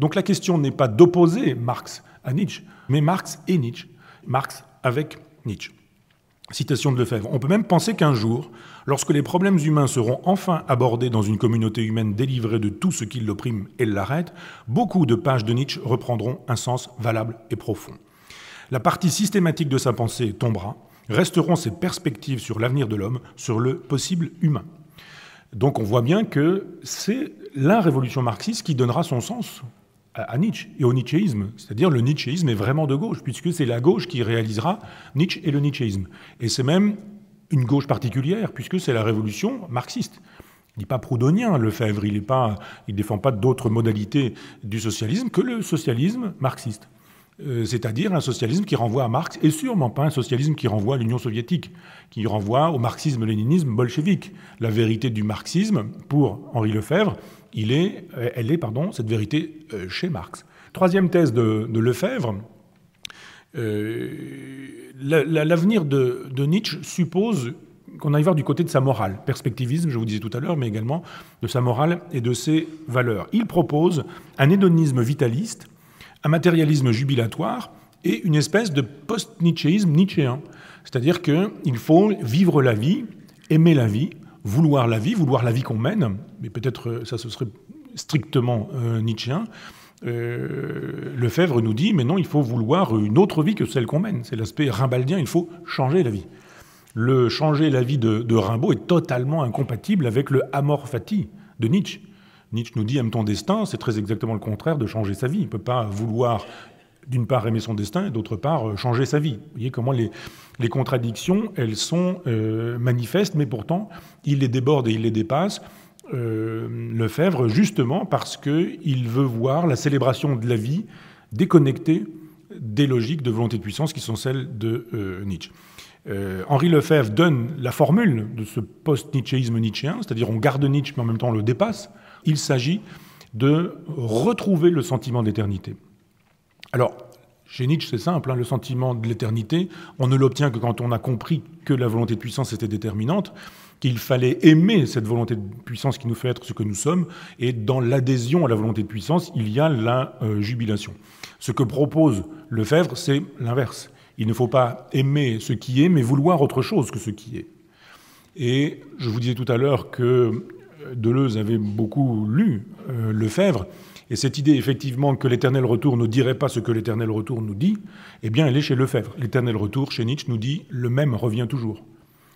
Donc la question n'est pas d'opposer Marx à Nietzsche, mais Marx et Nietzsche, Marx avec Nietzsche. Citation de Lefebvre. On peut même penser qu'un jour, lorsque les problèmes humains seront enfin abordés dans une communauté humaine délivrée de tout ce qui l'opprime et l'arrête, beaucoup de pages de Nietzsche reprendront un sens valable et profond. La partie systématique de sa pensée tombera, resteront ces perspectives sur l'avenir de l'homme, sur le possible humain. Donc on voit bien que c'est la révolution marxiste qui donnera son sens à Nietzsche et au nietzschéisme. C'est-à-dire le nietzschéisme est vraiment de gauche, puisque c'est la gauche qui réalisera Nietzsche et le nietzschéisme. Et c'est même une gauche particulière, puisque c'est la révolution marxiste. Il n'est pas proudhonien, Lefebvre, il ne défend pas d'autres modalités du socialisme que le socialisme marxiste. Euh, c'est-à-dire un socialisme qui renvoie à Marx, et sûrement pas un socialisme qui renvoie à l'Union soviétique, qui renvoie au marxisme-léninisme bolchevique. La vérité du marxisme, pour Henri Lefebvre, il est, euh, elle est pardon, cette vérité euh, chez Marx. Troisième thèse de, Lefebvre, l'avenir de, de Nietzsche suppose qu'on aille voir du côté de sa morale, perspectivisme, je vous disais tout à l'heure, mais également de sa morale et de ses valeurs. Il propose un hédonisme vitaliste un matérialisme jubilatoire et une espèce de post-nietzschéisme nietzschéen. C'est-à-dire qu'il faut vivre la vie, aimer la vie, vouloir la vie, vouloir la vie qu'on mène, mais peut-être euh, ça ce serait strictement euh, euh Le fèvre nous dit, mais non, il faut vouloir une autre vie que celle qu'on mène. C'est l'aspect rimbaldien, il faut changer la vie. Le changer la vie de, de Rimbaud est totalement incompatible avec le amor fati de Nietzsche. Nietzsche nous dit aime ton destin, c'est très exactement le contraire de changer sa vie. Il ne peut pas vouloir d'une part aimer son destin et d'autre part euh, changer sa vie. Vous voyez comment les, contradictions, elles sont euh, manifestes, mais pourtant, il les déborde et il les dépasse. Euh, Lefebvre, justement parce qu'il veut voir la célébration de la vie déconnectée des logiques de volonté de puissance qui sont celles de Nietzsche. Henri Lefebvre donne la formule de ce post-nietzschéisme nietzschéen, c'est-à-dire on garde Nietzsche mais en même temps on le dépasse. Il s'agit de retrouver le sentiment d'éternité. Alors, chez Nietzsche, c'est simple, hein, le sentiment de l'éternité, on ne l'obtient que quand on a compris que la volonté de puissance était déterminante, qu'il fallait aimer cette volonté de puissance qui nous fait être ce que nous sommes, et dans l'adhésion à la volonté de puissance, il y a la euh, jubilation. Ce que propose Lefebvre, c'est l'inverse. Il ne faut pas aimer ce qui est, mais vouloir autre chose que ce qui est. Et je vous disais tout à l'heure que Deleuze avait beaucoup lu le euh, Lefebvre, et cette idée effectivement que l'éternel retour ne dirait pas ce que l'éternel retour nous dit, eh bien elle est chez Lefebvre. L'éternel retour, chez Nietzsche, nous dit le même revient toujours.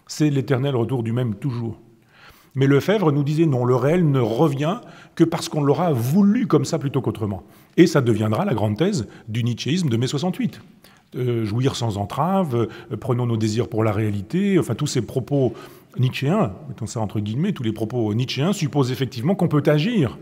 C'est l'éternel retour du même toujours. Mais Lefebvre nous disait non, le réel ne revient que parce qu'on l'aura voulu comme ça plutôt qu'autrement. Et ça deviendra la grande thèse du Nietzscheisme de mai 68. Euh, jouir sans entrave, euh, prenons nos désirs pour la réalité, enfin tous ces propos nietzschéen, mettons ça entre guillemets, tous les propos nietzschéens supposent effectivement qu'on peut agir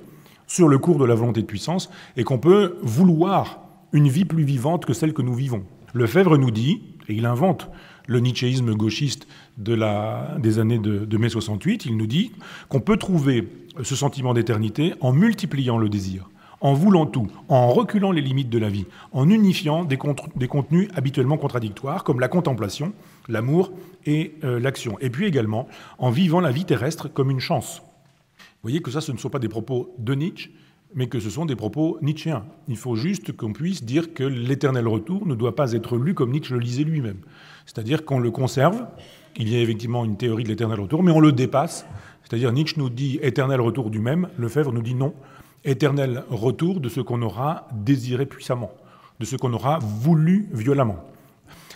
sur le cours de la volonté de puissance et qu'on peut vouloir une vie plus vivante que celle que nous vivons. Lefebvre nous dit, et il invente le nietzschéisme gauchiste des années de, mai 68, il nous dit qu'on peut trouver ce sentiment d'éternité en multipliant le désir, en voulant tout, en reculant les limites de la vie, en unifiant des contenus habituellement contradictoires comme la contemplation, l'amour et euh, l'action. Et puis également en vivant la vie terrestre comme une chance. Vous voyez que ça, ce ne sont pas des propos de Nietzsche, mais que ce sont des propos nietzschéens. Il faut juste qu'on puisse dire que l'éternel retour ne doit pas être lu comme Nietzsche le lisait lui-même. C'est-à-dire qu'on le conserve, il y a effectivement une théorie de l'éternel retour, mais on le dépasse. C'est-à-dire Nietzsche nous dit éternel retour du même, Lefebvre nous dit non, éternel retour de ce qu'on aura désiré puissamment, de ce qu'on aura voulu violemment.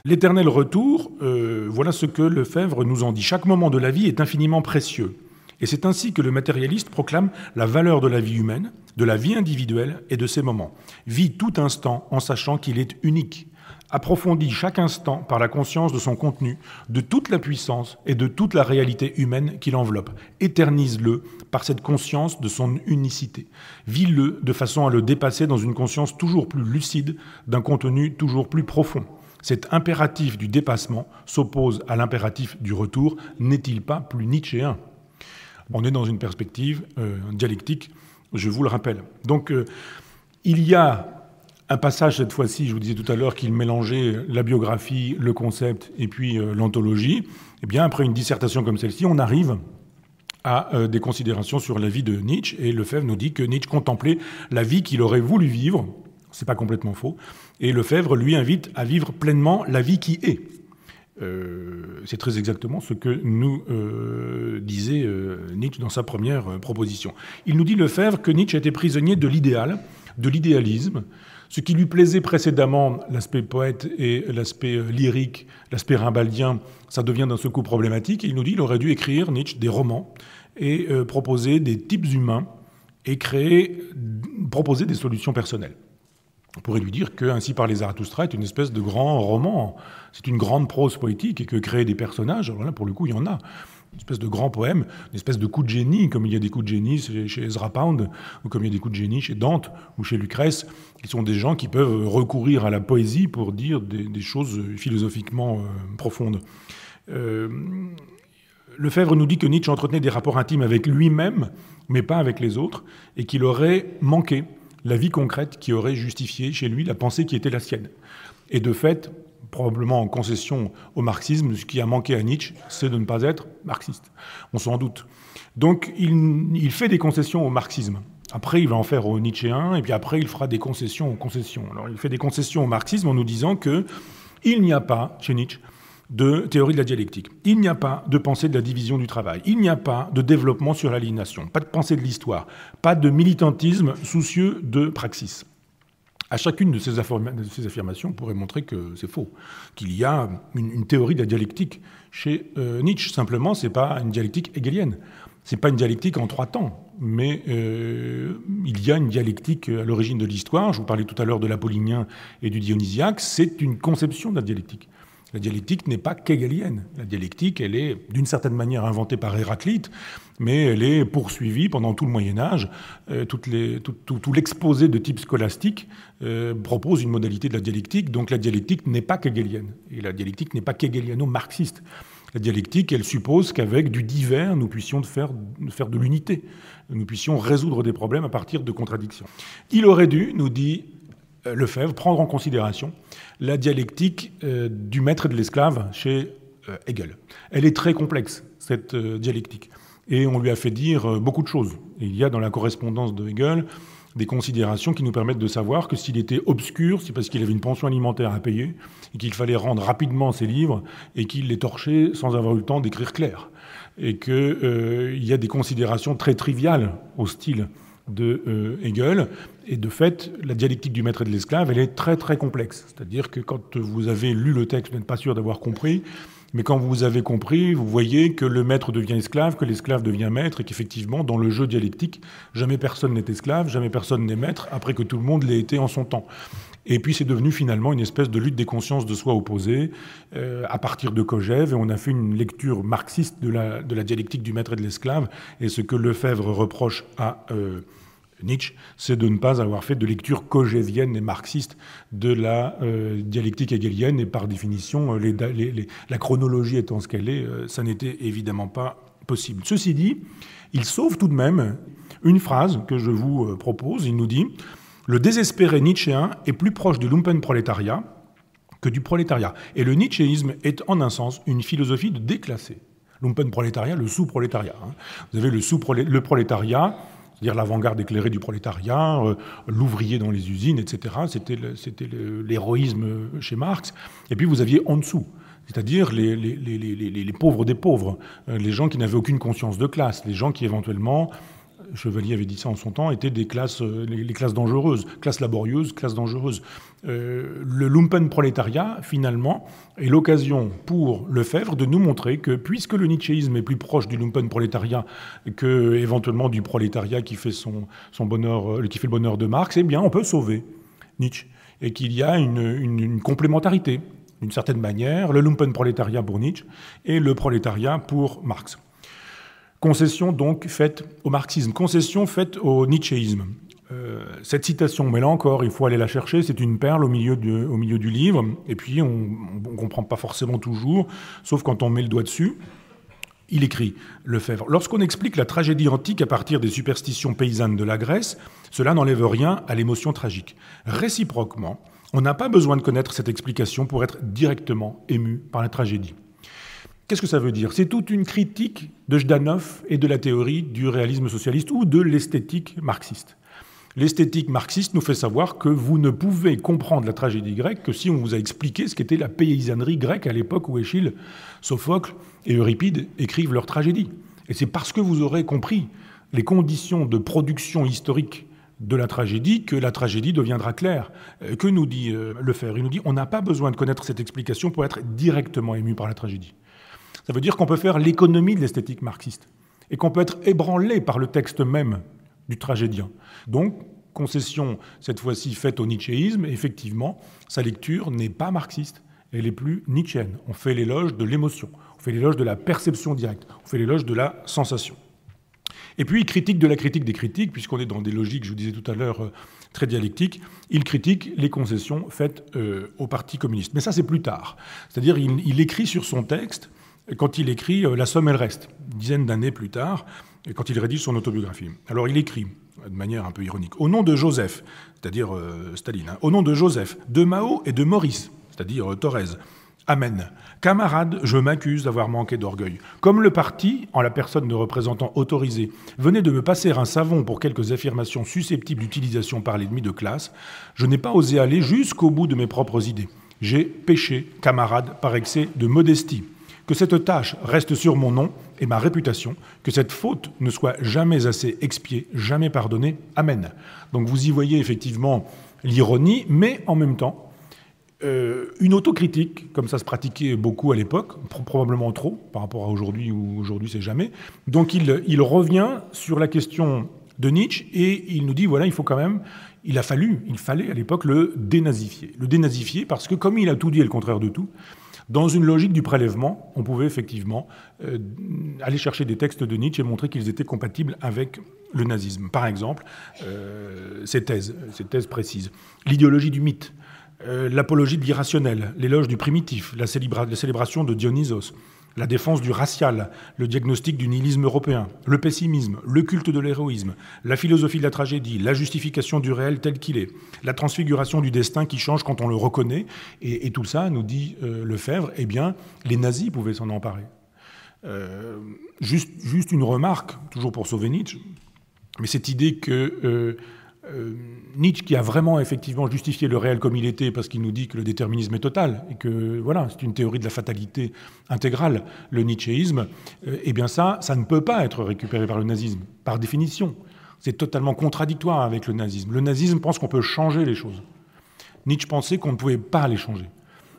L'éternel retour, euh, voilà ce que Lefebvre nous en dit. Chaque moment de la vie est infiniment précieux. Et c'est ainsi que le matérialiste proclame la valeur de la vie humaine, de la vie individuelle et de ses moments. Vit tout instant en sachant qu'il est unique. Approfondit chaque instant par la conscience de son contenu, de toute la puissance et de toute la réalité humaine qui l'enveloppe. Éternise-le par cette conscience de son unicité. Vis-le de façon à le dépasser dans une conscience toujours plus lucide d'un contenu toujours plus profond. Cet impératif du dépassement s'oppose à l'impératif du retour, n'est-il pas plus nietzschéen On est dans une perspective euh, dialectique, je vous le rappelle. Donc euh, il y a un passage cette fois-ci, je vous disais tout à l'heure qu'il mélangeait la biographie, le concept et puis euh, l'anthologie. Eh bien, après une dissertation comme celle-ci, on arrive à des considérations sur la vie de Nietzsche et Lefebvre nous dit que Nietzsche contemplait la vie qu'il aurait voulu vivre. ce n'est pas complètement faux, et Lefebvre lui invite à vivre pleinement la vie qui est. Euh, c'est très exactement ce que nous euh, disait euh, Nietzsche dans sa première proposition. Il nous dit Lefebvre que Nietzsche était prisonnier de l'idéal, de l'idéalisme. Ce qui lui plaisait précédemment, l'aspect poète et l'aspect lyrique, l'aspect rimbaldien, ça devient d'un seul coup problématique. il nous dit qu'il aurait dû écrire, Nietzsche, des romans et proposer des types humains et créer, proposer des solutions personnelles on pourrait lui dire que Ainsi par les Zarathustra est une espèce de grand roman. C'est une grande prose poétique et que créer des personnages, alors là, pour le coup, il y en a. Une espèce de grand poème, une espèce de coup de génie, comme il y a des coups de génie chez Ezra Pound, ou comme il y a des coups de génie chez Dante ou chez Lucrèce, qui sont des gens qui peuvent recourir à la poésie pour dire des, choses philosophiquement euh, profondes. Euh, Lefebvre nous dit que Nietzsche entretenait des rapports intimes avec lui-même, mais pas avec les autres, et qu'il aurait manqué la vie concrète qui aurait justifié chez lui la pensée qui était la sienne. Et de fait, probablement en concession au marxisme, ce qui a manqué à Nietzsche, c'est de ne pas être marxiste. On s'en doute. Donc il, fait des concessions au marxisme. Après, il va en faire au nietzschéen. et puis après, il fera des concessions aux concessions. Alors, il fait des concessions au marxisme en nous disant que il n'y a pas, chez Nietzsche, de théorie de la dialectique. Il n'y a pas de pensée de la division du travail. Il n'y a pas de développement sur l'aliénation. Pas de pensée de l'histoire. Pas de militantisme soucieux de praxis. À chacune de ces, affirmations, on pourrait montrer que c'est faux, qu'il y a une, théorie de la dialectique chez euh, Nietzsche. Simplement, ce n'est pas une dialectique hegelienne. Ce n'est pas une dialectique en trois temps, mais euh, il y a une dialectique à l'origine de l'histoire. Je vous parlais tout à l'heure de l'apollinien et du dionysiaque. C'est une conception de la dialectique. La dialectique n'est pas kegelienne. La dialectique, elle est d'une certaine manière inventée par Héraclite, mais elle est poursuivie pendant tout le Moyen Âge. Euh, tout, l'exposé de type scolastique euh, propose une modalité de la dialectique, donc la dialectique n'est pas kegelienne. Et la dialectique n'est pas kegeliano-marxiste. La dialectique, elle suppose qu'avec du divers, nous puissions faire, faire de l'unité, nous puissions résoudre des problèmes à partir de contradictions. Il aurait dû, nous dit le euh, Lefebvre, prendre en considération la dialectique euh, du maître et de l'esclave chez euh, Hegel. Elle est très complexe, cette dialectique. Et on lui a fait dire beaucoup de choses. il y a dans la correspondance de Hegel des considérations qui nous permettent de savoir que s'il était obscur, c'est parce qu'il avait une pension alimentaire à payer et qu'il fallait rendre rapidement ses livres et qu'il les torchait sans avoir eu le temps d'écrire clair. Et qu'il y a des considérations très triviales au style de euh, Hegel. Et de fait, la dialectique du maître et de l'esclave, elle est très très complexe. C'est-à-dire que quand vous avez lu le texte, vous n'êtes pas sûr d'avoir compris. Mais quand vous avez compris, vous voyez que le maître devient esclave, que l'esclave devient maître, et qu'effectivement, dans le jeu dialectique, jamais personne n'est esclave, jamais personne n'est maître, après que tout le monde l'ait été en son temps. Et puis c'est devenu finalement une espèce de lutte des consciences de soi opposées euh, à partir de Kojève. Et on a fait une lecture marxiste de la, de la dialectique du maître et de l'esclave. Et ce que Lefebvre reproche à euh, Nietzsche, c'est de ne pas avoir fait de lecture kojévienne et marxiste de la euh, dialectique hegelienne. Et par définition, la chronologie étant ce qu'elle est, ça n'était évidemment pas possible. Ceci dit, il sauve tout de même une phrase que je vous propose. Il nous dit le désespéré nietzschéen est plus proche du lumpenprolétariat que du prolétariat. Et le nietzschéisme est en un sens une philosophie de déclassé. Lumpenprolétariat, le sous-prolétariat. Hein. Vous avez le sous-prolétariat, prolétariat, cest à l'avant-garde éclairée du prolétariat, euh, l'ouvrier dans les usines, etc. C'était l'héroïsme chez Marx. Et puis vous aviez en dessous, c'est-à-dire les, les, les, pauvres des pauvres, euh, les gens qui n'avaient aucune conscience de classe, les gens qui éventuellement Chevalier avait dit ça en son temps, étaient des classes, euh, les, classes dangereuses, classes laborieuses, classes dangereuses. Euh, le lumpenprolétariat, finalement, est l'occasion pour Lefebvre de nous montrer que, puisque le nietzschéisme est plus proche du lumpenprolétariat que éventuellement du prolétariat qui fait, son, son bonheur, euh, qui fait le bonheur de Marx, eh bien, on peut sauver Nietzsche. Et qu'il y a une, une complémentarité, d'une certaine manière, le lumpenprolétariat pour Nietzsche et le prolétariat pour Marx. Concession donc faite au marxisme, concession faite au nietzschéisme. Euh, cette citation, mais là encore, il faut aller la chercher, c'est une perle au milieu, au milieu du livre, et puis on ne comprend pas forcément toujours, sauf quand on met le doigt dessus. Il écrit, Lefebvre, lorsqu'on explique la tragédie antique à partir des superstitions paysannes de la Grèce, cela n'enlève rien à l'émotion tragique. Réciproquement, on n'a pas besoin de connaître cette explication pour être directement ému par la tragédie. Qu'est-ce que ça veut dire C'est toute une critique de Jdanov et de la théorie du réalisme socialiste ou de l'esthétique marxiste. L'esthétique marxiste nous fait savoir que vous ne pouvez comprendre la tragédie grecque que si on vous a expliqué ce qu'était la paysannerie grecque à l'époque où Échille, Sophocle et Euripide écrivent leur tragédie. Et c'est parce que vous aurez compris les conditions de production historique de la tragédie que la tragédie deviendra claire. Euh, que nous dit euh, Lefebvre Il nous dit on n'a pas besoin de connaître cette explication pour être directement ému par la tragédie. Ça veut dire qu'on peut faire l'économie de l'esthétique marxiste et qu'on peut être ébranlé par le texte même du tragédien. Donc, concession cette fois-ci faite au nietzschéisme, effectivement, sa lecture n'est pas marxiste, elle est plus nietzschienne. On fait l'éloge de l'émotion, on fait l'éloge de la perception directe, on fait l'éloge de la sensation. Et puis, il critique de la critique des critiques, puisqu'on est dans des logiques, je vous disais tout à l'heure, euh, très dialectiques. Il critique les concessions faites euh, au Parti communiste. Mais ça, c'est plus tard. C'est-à-dire, il, il écrit sur son texte, quand il écrit euh, La somme elle reste, une dizaine d'années plus tard, quand il rédige son autobiographie. Alors il écrit, de manière un peu ironique, au nom de Joseph, c'est-à-dire euh, Staline, hein, au nom de Joseph, de Mao et de Maurice, c'est-à-dire euh, Amen. Camarade, je m'accuse d'avoir manqué d'orgueil. Comme le parti, en la personne de représentant autorisé, venait de me passer un savon pour quelques affirmations susceptibles d'utilisation par l'ennemi de classe, je n'ai pas osé aller jusqu'au bout de mes propres idées. J'ai péché, camarade, par excès de modestie que cette tâche reste sur mon nom et ma réputation, que cette faute ne soit jamais assez expiée, jamais pardonnée. Amen. Donc vous y voyez effectivement l'ironie, mais en même temps, euh, une autocritique, comme ça se pratiquait beaucoup à l'époque, probablement trop par rapport à aujourd'hui, ou aujourd'hui c'est jamais. Donc il, il revient sur la question de Nietzsche et il nous dit voilà, il faut quand même, il a fallu, il fallait à l'époque le dénazifier. Le dénazifier parce que comme il a tout dit et le contraire de tout, dans une logique du prélèvement, on pouvait effectivement euh, aller chercher des textes de Nietzsche et montrer qu'ils étaient compatibles avec le nazisme. Par exemple, euh, ces, thèses, ces thèses précises. L'idéologie du mythe, euh, l'apologie de l'irrationnel, l'éloge du primitif, la célébration de Dionysos, la défense du racial, le diagnostic du nihilisme européen, le pessimisme, le culte de l'héroïsme, la philosophie de la tragédie, la justification du réel tel qu'il est, la transfiguration du destin qui change quand on le reconnaît, et, tout ça, nous dit le euh, Lefebvre, eh bien, les nazis pouvaient s'en emparer. Euh, juste, juste, une remarque, toujours pour sauver Nietzsche, mais cette idée que euh, euh, Nietzsche qui a vraiment effectivement justifié le réel comme il était parce qu'il nous dit que le déterminisme est total et que voilà c'est une théorie de la fatalité intégrale le nietzscheisme euh, eh bien ça ça ne peut pas être récupéré par le nazisme par définition c'est totalement contradictoire avec le nazisme le nazisme pense qu'on peut changer les choses Nietzsche pensait qu'on ne pouvait pas les changer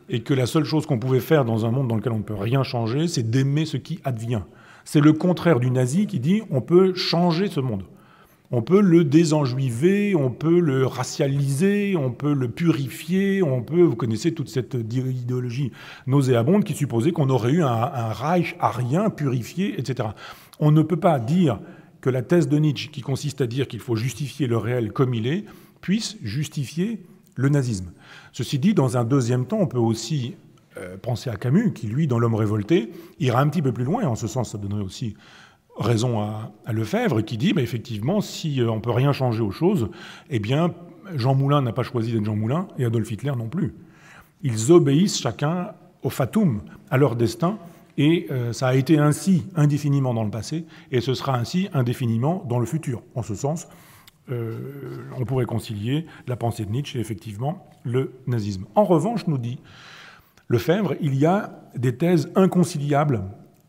et que la seule chose qu'on pouvait faire dans un monde dans lequel on ne peut rien changer c'est d'aimer ce qui advient c'est le contraire du nazi qui dit on peut changer ce monde on peut le désenjuiver, on peut le racialiser, on peut le purifier, on peut. Vous connaissez toute cette idéologie nauséabonde qui supposait qu'on aurait eu un, un Reich arien purifié, etc. On ne peut pas dire que la thèse de Nietzsche, qui consiste à dire qu'il faut justifier le réel comme il est, puisse justifier le nazisme. Ceci dit, dans un deuxième temps, on peut aussi euh, penser à Camus, qui, lui, dans L'homme révolté, ira un petit peu plus loin, et en ce sens, ça donnerait aussi raison à, Lefebvre, qui dit, effectivement, si euh, on ne peut rien changer aux choses, eh bien, Jean Moulin n'a pas choisi d'être Jean Moulin, et Adolf Hitler non plus. Ils obéissent chacun au fatum, à leur destin, et euh, ça a été ainsi indéfiniment dans le passé, et ce sera ainsi indéfiniment dans le futur. En ce sens, euh, on pourrait concilier la pensée de Nietzsche et effectivement le nazisme. En revanche, nous dit Lefebvre, il y a des thèses inconciliables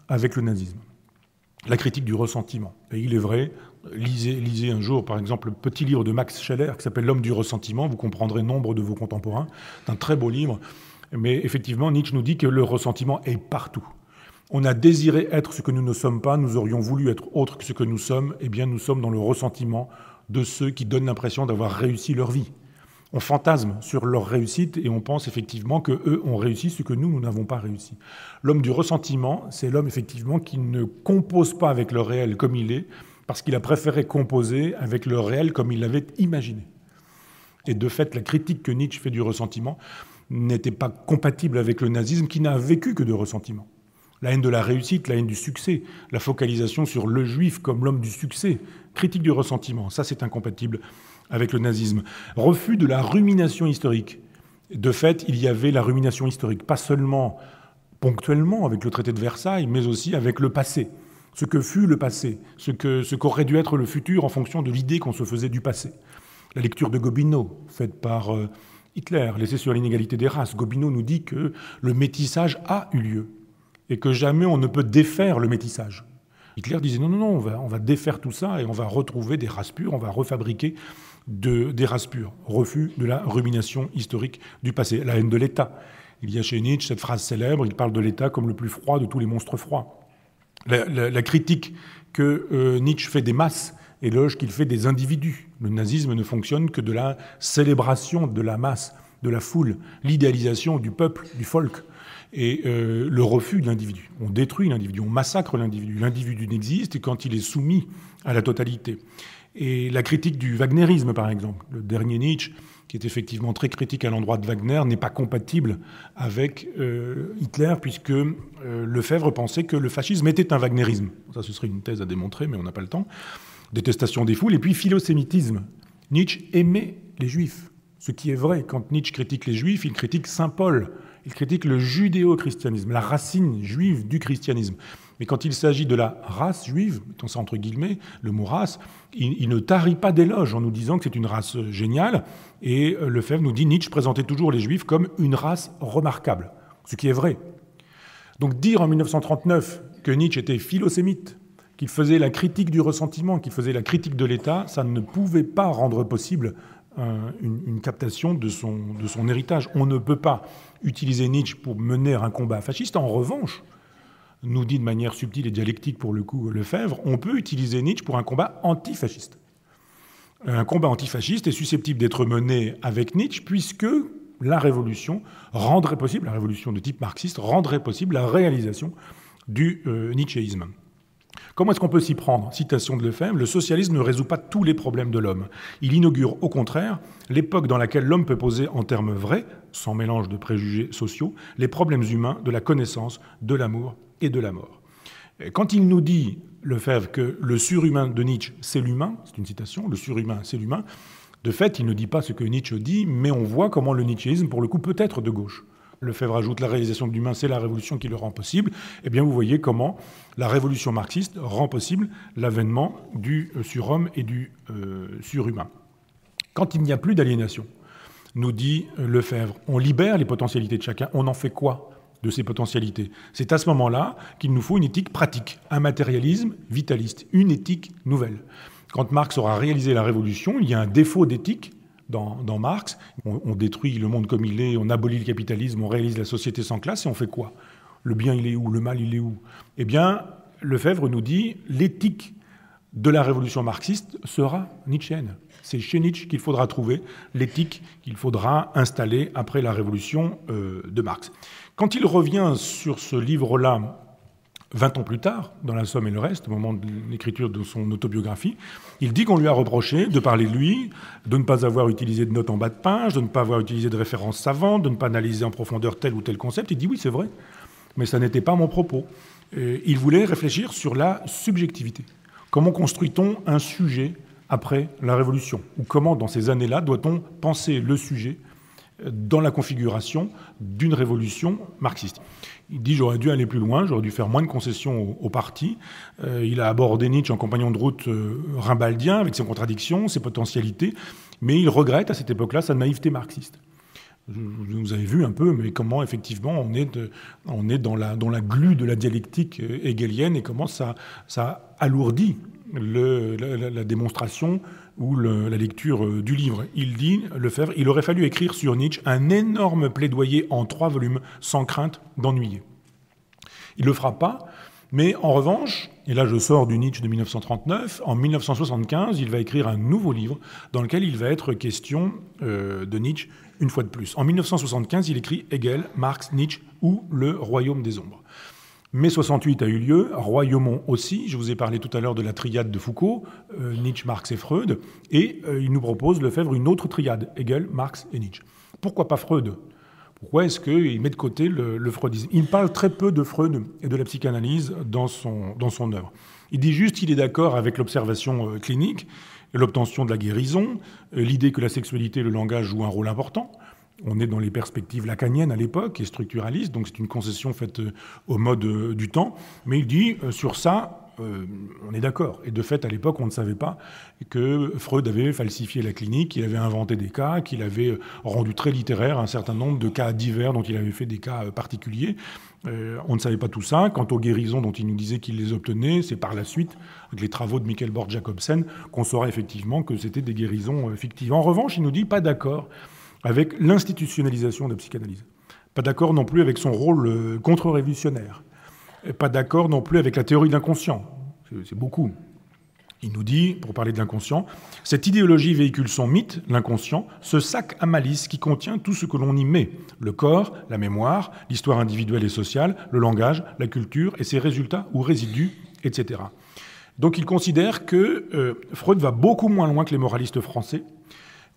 avec le nazisme la critique du ressentiment. Et il est vrai, lisez, lisez un jour, par exemple, le petit livre de Max Scheller qui s'appelle L'homme du ressentiment, vous comprendrez nombre de vos contemporains, c'est un très beau livre, mais effectivement, Nietzsche nous dit que le ressentiment est partout. On a désiré être ce que nous ne sommes pas, nous aurions voulu être autre que ce que nous sommes, et eh bien nous sommes dans le ressentiment de ceux qui donnent l'impression d'avoir réussi leur vie on fantasme sur leur réussite et on pense effectivement que eux ont réussi ce que nous, nous n'avons pas réussi. L'homme du ressentiment, c'est l'homme effectivement qui ne compose pas avec le réel comme il est, parce qu'il a préféré composer avec le réel comme il l'avait imaginé. Et de fait, la critique que Nietzsche fait du ressentiment n'était pas compatible avec le nazisme qui n'a vécu que de ressentiment. La haine de la réussite, la haine du succès, la focalisation sur le juif comme l'homme du succès, critique du ressentiment, ça c'est incompatible avec le nazisme. Refus de la rumination historique. De fait, il y avait la rumination historique, pas seulement ponctuellement avec le traité de Versailles, mais aussi avec le passé, ce que fut le passé, ce qu'aurait ce qu'aurait dû être le futur en fonction de l'idée qu'on se faisait du passé. La lecture de Gobineau, faite par euh, Hitler, laissée sur l'inégalité des races, Gobineau nous dit que le métissage a eu lieu et que jamais on ne peut défaire le métissage. Hitler disait non, non, non, on va, on va défaire tout ça et on va retrouver des races pures, on va refabriquer de, des races pures, refus de la rumination historique du passé, la haine de l'État. Il y a chez Nietzsche cette phrase célèbre, il parle de l'État comme le plus froid de tous les monstres froids. La, critique que euh, Nietzsche fait des masses, éloge qu'il fait des individus. Le nazisme ne fonctionne que de la célébration de la masse, de la foule, l'idéalisation du peuple, du folk et euh, le refus de l'individu. On détruit l'individu, on massacre l'individu. L'individu n'existe quand il est soumis à la totalité et la critique du wagnerisme, par exemple. Le dernier Nietzsche, qui est effectivement très critique à l'endroit de Wagner, n'est pas compatible avec euh, Hitler, puisque Le euh, Lefebvre pensait que le fascisme était un wagnerisme. Ça, ce serait une thèse à démontrer, mais on n'a pas le temps. Détestation des foules, et puis philosémitisme. Nietzsche aimait les juifs, ce qui est vrai. Quand Nietzsche critique les juifs, il critique Saint Paul, il critique le judéo-christianisme, la racine juive du christianisme. Mais quand il s'agit de la race juive, mettons ça entre guillemets, le mot race, il, ne tarit pas d'éloges en nous disant que c'est une race géniale. Et euh, Lefebvre nous dit Nietzsche présentait toujours les juifs comme une race remarquable, ce qui est vrai. Donc dire en 1939 que Nietzsche était philosémite, qu'il faisait la critique du ressentiment, qu'il faisait la critique de l'État, ça ne pouvait pas rendre possible euh, une, captation de son héritage. On ne peut pas utiliser Nietzsche pour mener un combat fasciste. En revanche, nous dit de manière subtile et dialectique pour le coup Lefebvre, on peut utiliser Nietzsche pour un combat antifasciste. Un combat antifasciste est susceptible d'être mené avec Nietzsche puisque la révolution rendrait possible, la révolution de type marxiste rendrait possible la réalisation du euh, Comment est-ce qu'on peut s'y prendre Citation de Lefebvre, le socialisme ne résout pas tous les problèmes de l'homme. Il inaugure au contraire l'époque dans laquelle l'homme peut poser en termes vrais, sans mélange de préjugés sociaux, les problèmes humains de la connaissance, de l'amour et de la mort. Quand il nous dit, Lefebvre, que le surhumain de Nietzsche, c'est l'humain, c'est une citation, le surhumain, c'est l'humain, de fait, il ne dit pas ce que Nietzsche dit, mais on voit comment le nietzschéisme, pour le coup, peut être de gauche. Lefebvre ajoute la réalisation de l'humain, c'est la révolution qui le rend possible. Eh bien, vous voyez comment la révolution marxiste rend possible l'avènement du euh, surhomme et du euh, surhumain. Quand il n'y a plus d'aliénation, nous dit euh, Lefebvre, on libère les potentialités de chacun, on en fait quoi de ses potentialités. C'est à ce moment-là qu'il nous faut une éthique pratique, un matérialisme vitaliste, une éthique nouvelle. Quand Marx aura réalisé la révolution, il y a un défaut d'éthique dans, Marx. On, détruit le monde comme il est, on abolit le capitalisme, on réalise la société sans classe et on fait quoi Le bien, il est où Le mal, il est où Eh bien, Lefebvre nous dit l'éthique de la révolution marxiste sera Nietzsche. C'est chez Nietzsche qu'il faudra trouver l'éthique qu'il faudra installer après la révolution euh, de Marx. Quand il revient sur ce livre-là, 20 ans plus tard, dans La Somme et le reste, au moment de l'écriture de son autobiographie, il dit qu'on lui a reproché de parler de lui, de ne pas avoir utilisé de notes en bas de page, de ne pas avoir utilisé de références savantes, de ne pas analyser en profondeur tel ou tel concept. Il dit oui, c'est vrai, mais ça n'était pas mon propos. Euh, il voulait réfléchir sur la subjectivité. Comment construit-on un sujet après la Révolution Ou comment, dans ces années-là, doit-on penser le sujet dans la configuration d'une révolution marxiste. Il dit j'aurais dû aller plus loin, j'aurais dû faire moins de concessions au, parti. Euh, il a abordé Nietzsche en compagnon de route euh, rimbaldien avec ses contradictions, ses potentialités, mais il regrette à cette époque-là sa naïveté marxiste. Vous avez vu un peu, mais comment effectivement on est, euh, on est dans, la, dans la glu de la dialectique hegelienne et comment ça, ça alourdit la, démonstration ou la lecture euh, du livre. Il dit, Lefebvre, il aurait fallu écrire sur Nietzsche un énorme plaidoyer en trois volumes sans crainte d'ennuyer. Il ne le fera pas, mais en revanche, et là je sors du Nietzsche de 1939, en 1975, il va écrire un nouveau livre dans lequel il va être question euh, de Nietzsche une fois de plus. En 1975, il écrit Hegel, Marx, Nietzsche ou Le Royaume des Ombres. Mai 68 a eu lieu, Royaumont aussi. Je vous ai parlé tout à l'heure de la triade de Foucault, euh, Nietzsche, Marx et Freud. Et euh, il nous propose, le Lefebvre, une autre triade, Hegel, Marx et Nietzsche. Pourquoi pas Freud Pourquoi est-ce qu'il met de côté le, freudisme Il parle très peu de Freud et de la psychanalyse dans son, dans son œuvre. Il dit juste qu'il est d'accord avec l'observation euh, clinique, l'obtention de la guérison, l'idée que la sexualité et le langage jouent un rôle important, on est dans les perspectives lacaniennes à l'époque et structuralistes, donc c'est une concession faite euh, au mode euh, du temps. Mais il dit, euh, sur ça, on est d'accord. Et de fait, à l'époque, on ne savait pas que Freud avait falsifié la clinique, qu'il avait inventé des cas, qu'il avait rendu très littéraire un certain nombre de cas divers dont il avait fait des cas particuliers. on ne savait pas tout ça. Quant aux guérisons dont il nous disait qu'il les obtenait, c'est par la suite, avec les travaux de Michael Bord-Jacobsen, qu'on saura effectivement que c'était des guérisons fictives. En revanche, il nous dit pas d'accord avec l'institutionnalisation de la psychanalyse. Pas d'accord non plus avec son rôle euh, contre-révolutionnaire. Pas d'accord non plus avec la théorie de l'inconscient. C'est beaucoup. Il nous dit, pour parler de l'inconscient, cette idéologie véhicule son mythe, l'inconscient, ce sac à malice qui contient tout ce que l'on y met, le corps, la mémoire, l'histoire individuelle et sociale, le langage, la culture et ses résultats ou résidus, etc. Donc il considère que euh, Freud va beaucoup moins loin que les moralistes français,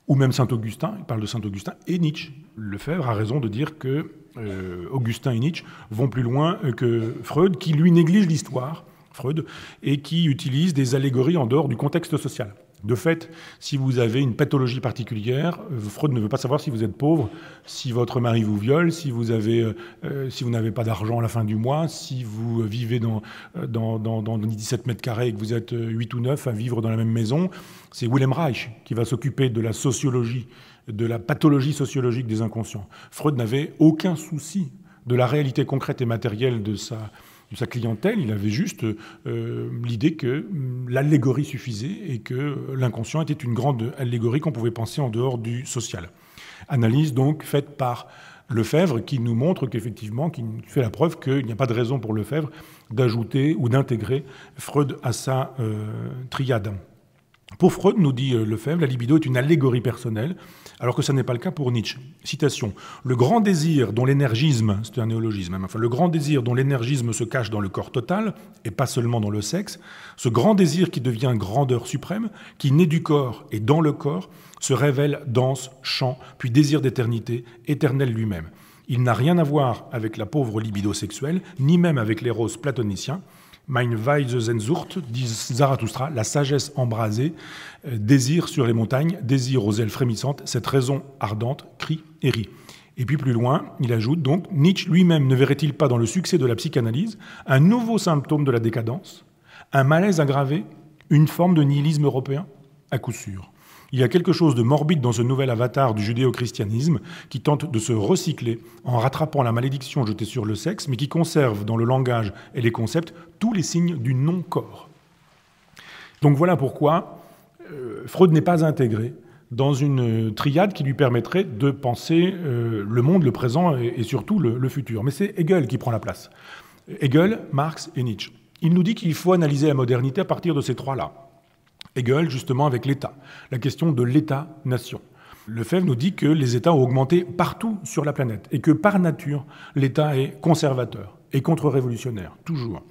ou même Saint-Augustin, il parle de Saint-Augustin et Nietzsche. Lefebvre a raison de dire que euh, Augustin et Nietzsche vont plus loin euh, que Freud, qui lui néglige l'histoire, Freud, et qui utilise des allégories en dehors du contexte social. De fait, si vous avez une pathologie particulière, Freud ne veut pas savoir si vous êtes pauvre, si votre mari vous viole, si vous euh, euh, n'avez pas d'argent à la fin du mois, si vous vivez dans, euh, dans, dans 17 mètres carrés et que vous êtes 8 ou 9 à vivre dans la même maison. C'est Wilhelm Reich qui va s'occuper de la sociologie, de la pathologie sociologique des inconscients. Freud n'avait aucun souci de la réalité concrète et matérielle de sa, sa clientèle, il avait juste euh, l'idée que l'allégorie suffisait et que l'inconscient était une grande allégorie qu'on pouvait penser en dehors du social. Analyse donc faite par Lefebvre qui nous montre qu'effectivement, qui fait la preuve qu'il n'y a pas de raison pour Lefebvre d'ajouter ou d'intégrer Freud à sa euh, triade. Pour Freud, nous dit euh, Lefebvre, la libido est une allégorie personnelle alors que ce n'est pas le cas pour Nietzsche. Citation. Le grand désir dont l'énergisme, c'est un néologisme, hein, enfin, le grand désir dont l'énergisme se cache dans le corps total, et pas seulement dans le sexe, ce grand désir qui devient grandeur suprême, qui naît du corps et dans le corps, se révèle danse, chant, puis désir d'éternité, éternel lui-même. Il n'a rien à voir avec la pauvre libido sexuelle, ni même avec roses platonicien, Mein Weise dit Zarathustra, la sagesse embrasée, euh, désir sur les montagnes, désir aux ailes frémissantes, cette raison ardente crie et rit. Et puis plus loin, il ajoute donc Nietzsche lui-même ne verrait-il pas dans le succès de la psychanalyse un nouveau symptôme de la décadence, un malaise aggravé, une forme de nihilisme européen À coup sûr. Il y a quelque chose de morbide dans ce nouvel avatar du judéo-christianisme qui tente de se recycler en rattrapant la malédiction jetée sur le sexe, mais qui conserve dans le langage et les concepts tous les signes du non-corps. Donc voilà pourquoi euh, Freud n'est pas intégré dans une euh, triade qui lui permettrait de penser euh, le monde, le présent et, surtout le, le, futur. Mais c'est Hegel qui prend la place. Hegel, Marx et Nietzsche. Il nous dit qu'il faut analyser la modernité à partir de ces trois-là. Hegel, justement, avec l'État, la question de l'État-nation. Lefebvre nous dit que les États ont augmenté partout sur la planète et que par nature, l'État est conservateur et contre-révolutionnaire, toujours.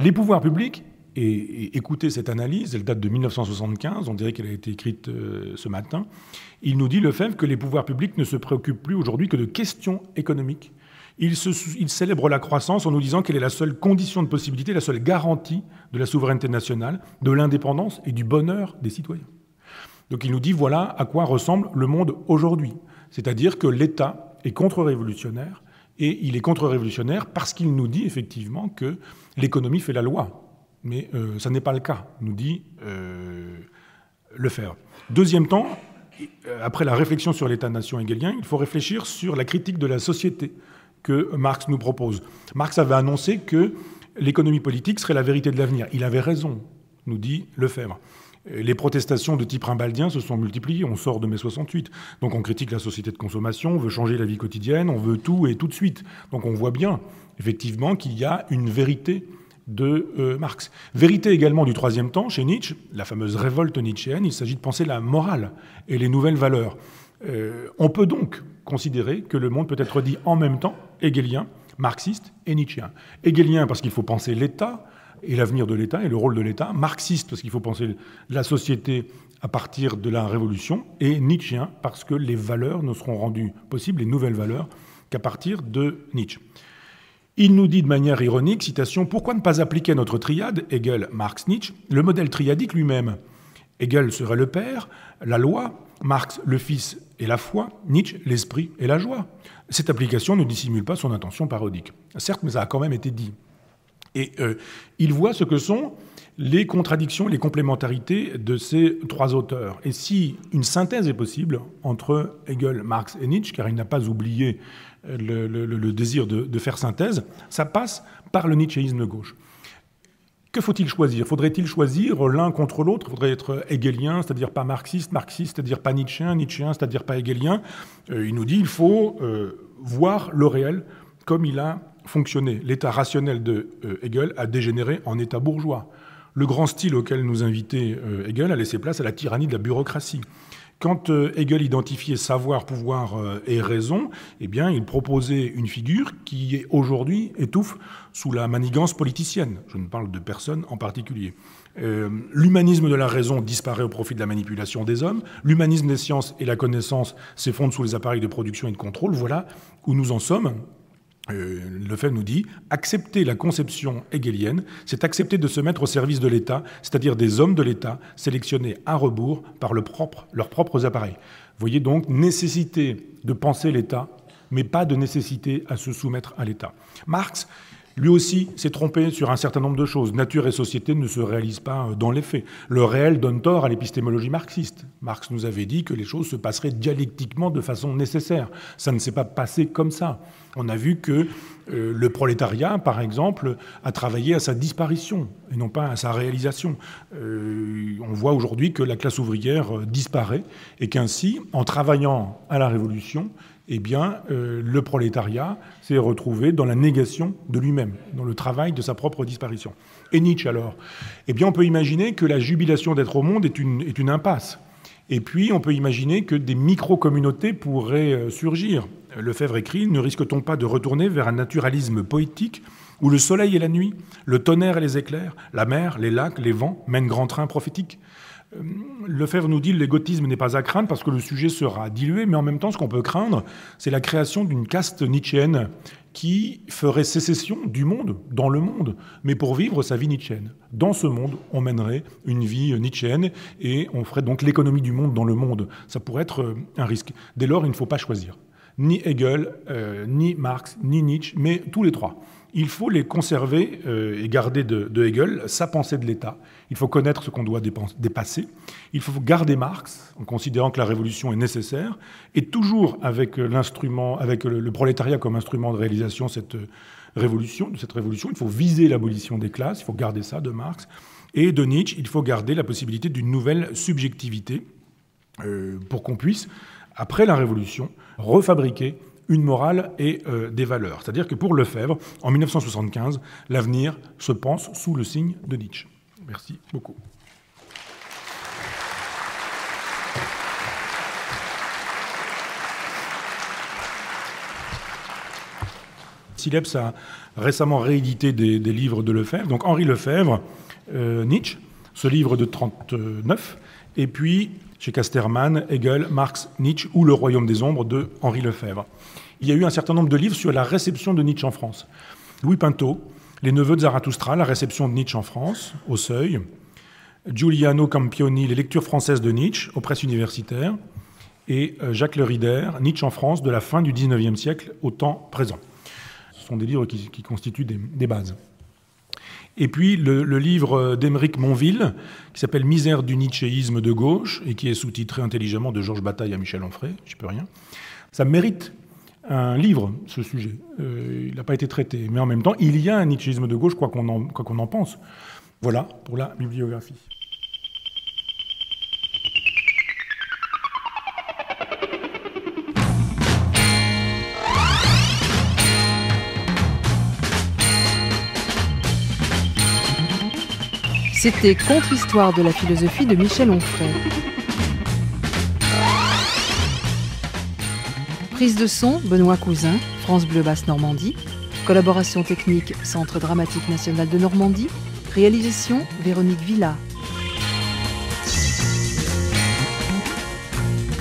Les pouvoirs publics, et, écoutez cette analyse, elle date de 1975, on dirait qu'elle a été écrite euh, ce matin, il nous dit, le fait que les pouvoirs publics ne se préoccupent plus aujourd'hui que de questions économiques. se, ils célèbrent la croissance en nous disant qu'elle est la seule condition de possibilité, la seule garantie de la souveraineté nationale, de l'indépendance et du bonheur des citoyens. Donc il nous dit, voilà à quoi ressemble le monde aujourd'hui. C'est-à-dire que l'État est contre-révolutionnaire, et il est contre-révolutionnaire parce qu'il nous dit effectivement que l'économie fait la loi. Mais euh, ça n'est pas le cas, nous dit euh, Lefebvre. Deuxième temps, après la réflexion sur l'État-nation hegelien, il faut réfléchir sur la critique de la société que Marx nous propose. Marx avait annoncé que l'économie politique serait la vérité de l'avenir. Il avait raison, nous dit Lefebvre les protestations de type rimbaldien se sont multipliées. On sort de mai 68. Donc on critique la société de consommation, on veut changer la vie quotidienne, on veut tout et tout de suite. Donc on voit bien, effectivement, qu'il y a une vérité de euh, Marx. Vérité également du troisième temps, chez Nietzsche, la fameuse révolte nietzschéenne, il s'agit de penser la morale et les nouvelles valeurs. Euh, on peut donc considérer que le monde peut être dit en même temps hegelien, marxiste et nietzschéen. Hegelien parce qu'il faut penser l'État, et l'avenir de l'État et le rôle de l'État, marxiste parce qu'il faut penser la société à partir de la révolution, et nietzschien, parce que les valeurs ne seront rendues possibles, les nouvelles valeurs, qu'à partir de Nietzsche. Il nous dit de manière ironique, citation, Pourquoi ne pas appliquer notre triade, Hegel, Marx, Nietzsche, le modèle triadique lui-même Hegel serait le père, la loi, Marx le fils et la foi, Nietzsche l'esprit et la joie. Cette application ne dissimule pas son intention parodique. Certes, mais ça a quand même été dit. Et euh, il voit ce que sont les contradictions, les complémentarités de ces trois auteurs. Et si une synthèse est possible entre Hegel, Marx et Nietzsche, car il n'a pas oublié euh, le, désir de, faire synthèse, ça passe par le nietzschéisme de gauche. Que faut-il choisir Faudrait-il choisir l'un contre l'autre Faudrait être hegelien, c'est-à-dire pas marxiste, marxiste, c'est-à-dire pas nietzschéen, nietzschéen, c'est-à-dire pas hegelien. Euh, il nous dit il faut voir le réel comme il a fonctionner. L'état rationnel de euh, Hegel a dégénéré en état bourgeois. Le grand style auquel nous invitait euh, Hegel a laissé place à la tyrannie de la bureaucratie. Quand euh, Hegel identifiait savoir, pouvoir et raison, eh bien, il proposait une figure qui aujourd'hui étouffe sous la manigance politicienne. Je ne parle de personne en particulier. l'humanisme de la raison disparaît au profit de la manipulation des hommes. L'humanisme des sciences et la connaissance s'effondrent sous les appareils de production et de contrôle. Voilà où nous en sommes euh, le Lefebvre nous dit accepter la conception hegelienne, c'est accepter de se mettre au service de l'État, c'est-à-dire des hommes de l'État sélectionnés à rebours par le propre, leurs propres appareils. Voyez donc nécessité de penser l'État, mais pas de nécessité à se soumettre à l'État. Marx lui aussi s'est trompé sur un certain nombre de choses. Nature et société ne se réalisent pas euh, dans les faits. Le réel donne tort à l'épistémologie marxiste. Marx nous avait dit que les choses se passeraient dialectiquement de façon nécessaire. Ça ne s'est pas passé comme ça. On a vu que euh, le prolétariat, par exemple, a travaillé à sa disparition et non pas à sa réalisation. Euh, on voit aujourd'hui que la classe ouvrière disparaît et qu'ainsi, en travaillant à la Révolution, eh bien, euh, le prolétariat s'est retrouvé dans la négation de lui-même, dans le travail de sa propre disparition. Et Nietzsche, alors Eh bien, on peut imaginer que la jubilation d'être au monde est une, impasse. Et puis, on peut imaginer que des micro-communautés pourraient euh, surgir. Le fèvre écrit Ne risque-t-on pas de retourner vers un naturalisme poétique où le soleil et la nuit, le tonnerre et les éclairs, la mer, les lacs, les vents mènent grand train prophétique le euh, Lefebvre nous dit que l'égotisme n'est pas à craindre parce que le sujet sera dilué, mais en même temps, ce qu'on peut craindre, c'est la création d'une caste nietzschéenne qui ferait sécession du monde, dans le monde, mais pour vivre sa vie nietzschéenne. Dans ce monde, on mènerait une vie nietzschéenne et on ferait donc l'économie du monde dans le monde. Ça pourrait être euh, un risque. Dès lors, il ne faut pas choisir. Ni Hegel, euh, ni Marx, ni Nietzsche, mais tous les trois il faut les conserver euh, et garder de, Hegel sa pensée de l'État. Il faut connaître ce qu'on doit dépasser. Il faut garder Marx en considérant que la révolution est nécessaire et toujours avec l'instrument, avec le, prolétariat comme instrument de réalisation cette euh, révolution, de cette révolution. Il faut viser l'abolition des classes. Il faut garder ça de Marx et de Nietzsche. Il faut garder la possibilité d'une nouvelle subjectivité euh, pour qu'on puisse, après la révolution, refabriquer une morale et euh, des valeurs. C'est-à-dire que pour Lefebvre, en 1975, l'avenir se pense sous le signe de Nietzsche. Merci beaucoup. Sileps a récemment réédité des, livres de Lefebvre. Donc Henri Lefebvre, euh, Nietzsche, ce livre de 39, et puis chez Casterman, Hegel, Marx, Nietzsche ou Le Royaume des Ombres de Henri Lefebvre. Il y a eu un certain nombre de livres sur la réception de Nietzsche en France. Louis Pinto, Les Neveux de Zarathustra, la réception de Nietzsche en France, au seuil. Giuliano Campioni, Les lectures françaises de Nietzsche, aux presses universitaires. Et euh, Jacques Le Rider, Nietzsche en France, de la fin du 19e siècle au temps présent. Ce sont des livres qui, constituent des bases. Et puis le, livre euh, d'Emeric Monville, qui s'appelle Misère du nietzschéisme de gauche, et qui est sous-titré intelligemment de Georges Bataille à Michel Onfray, sais peux rien. Ça mérite un livre, ce sujet. Euh, il n'a pas été traité. Mais en même temps, il y a un nietzschéisme de gauche, quoi qu'on en pense. Voilà pour la bibliographie. C'était Contre-histoire de la philosophie de Michel Onfray. Prise de son, Benoît Cousin, France Bleu Basse Normandie. Collaboration technique, Centre Dramatique National de Normandie. Réalisation, Véronique Villa.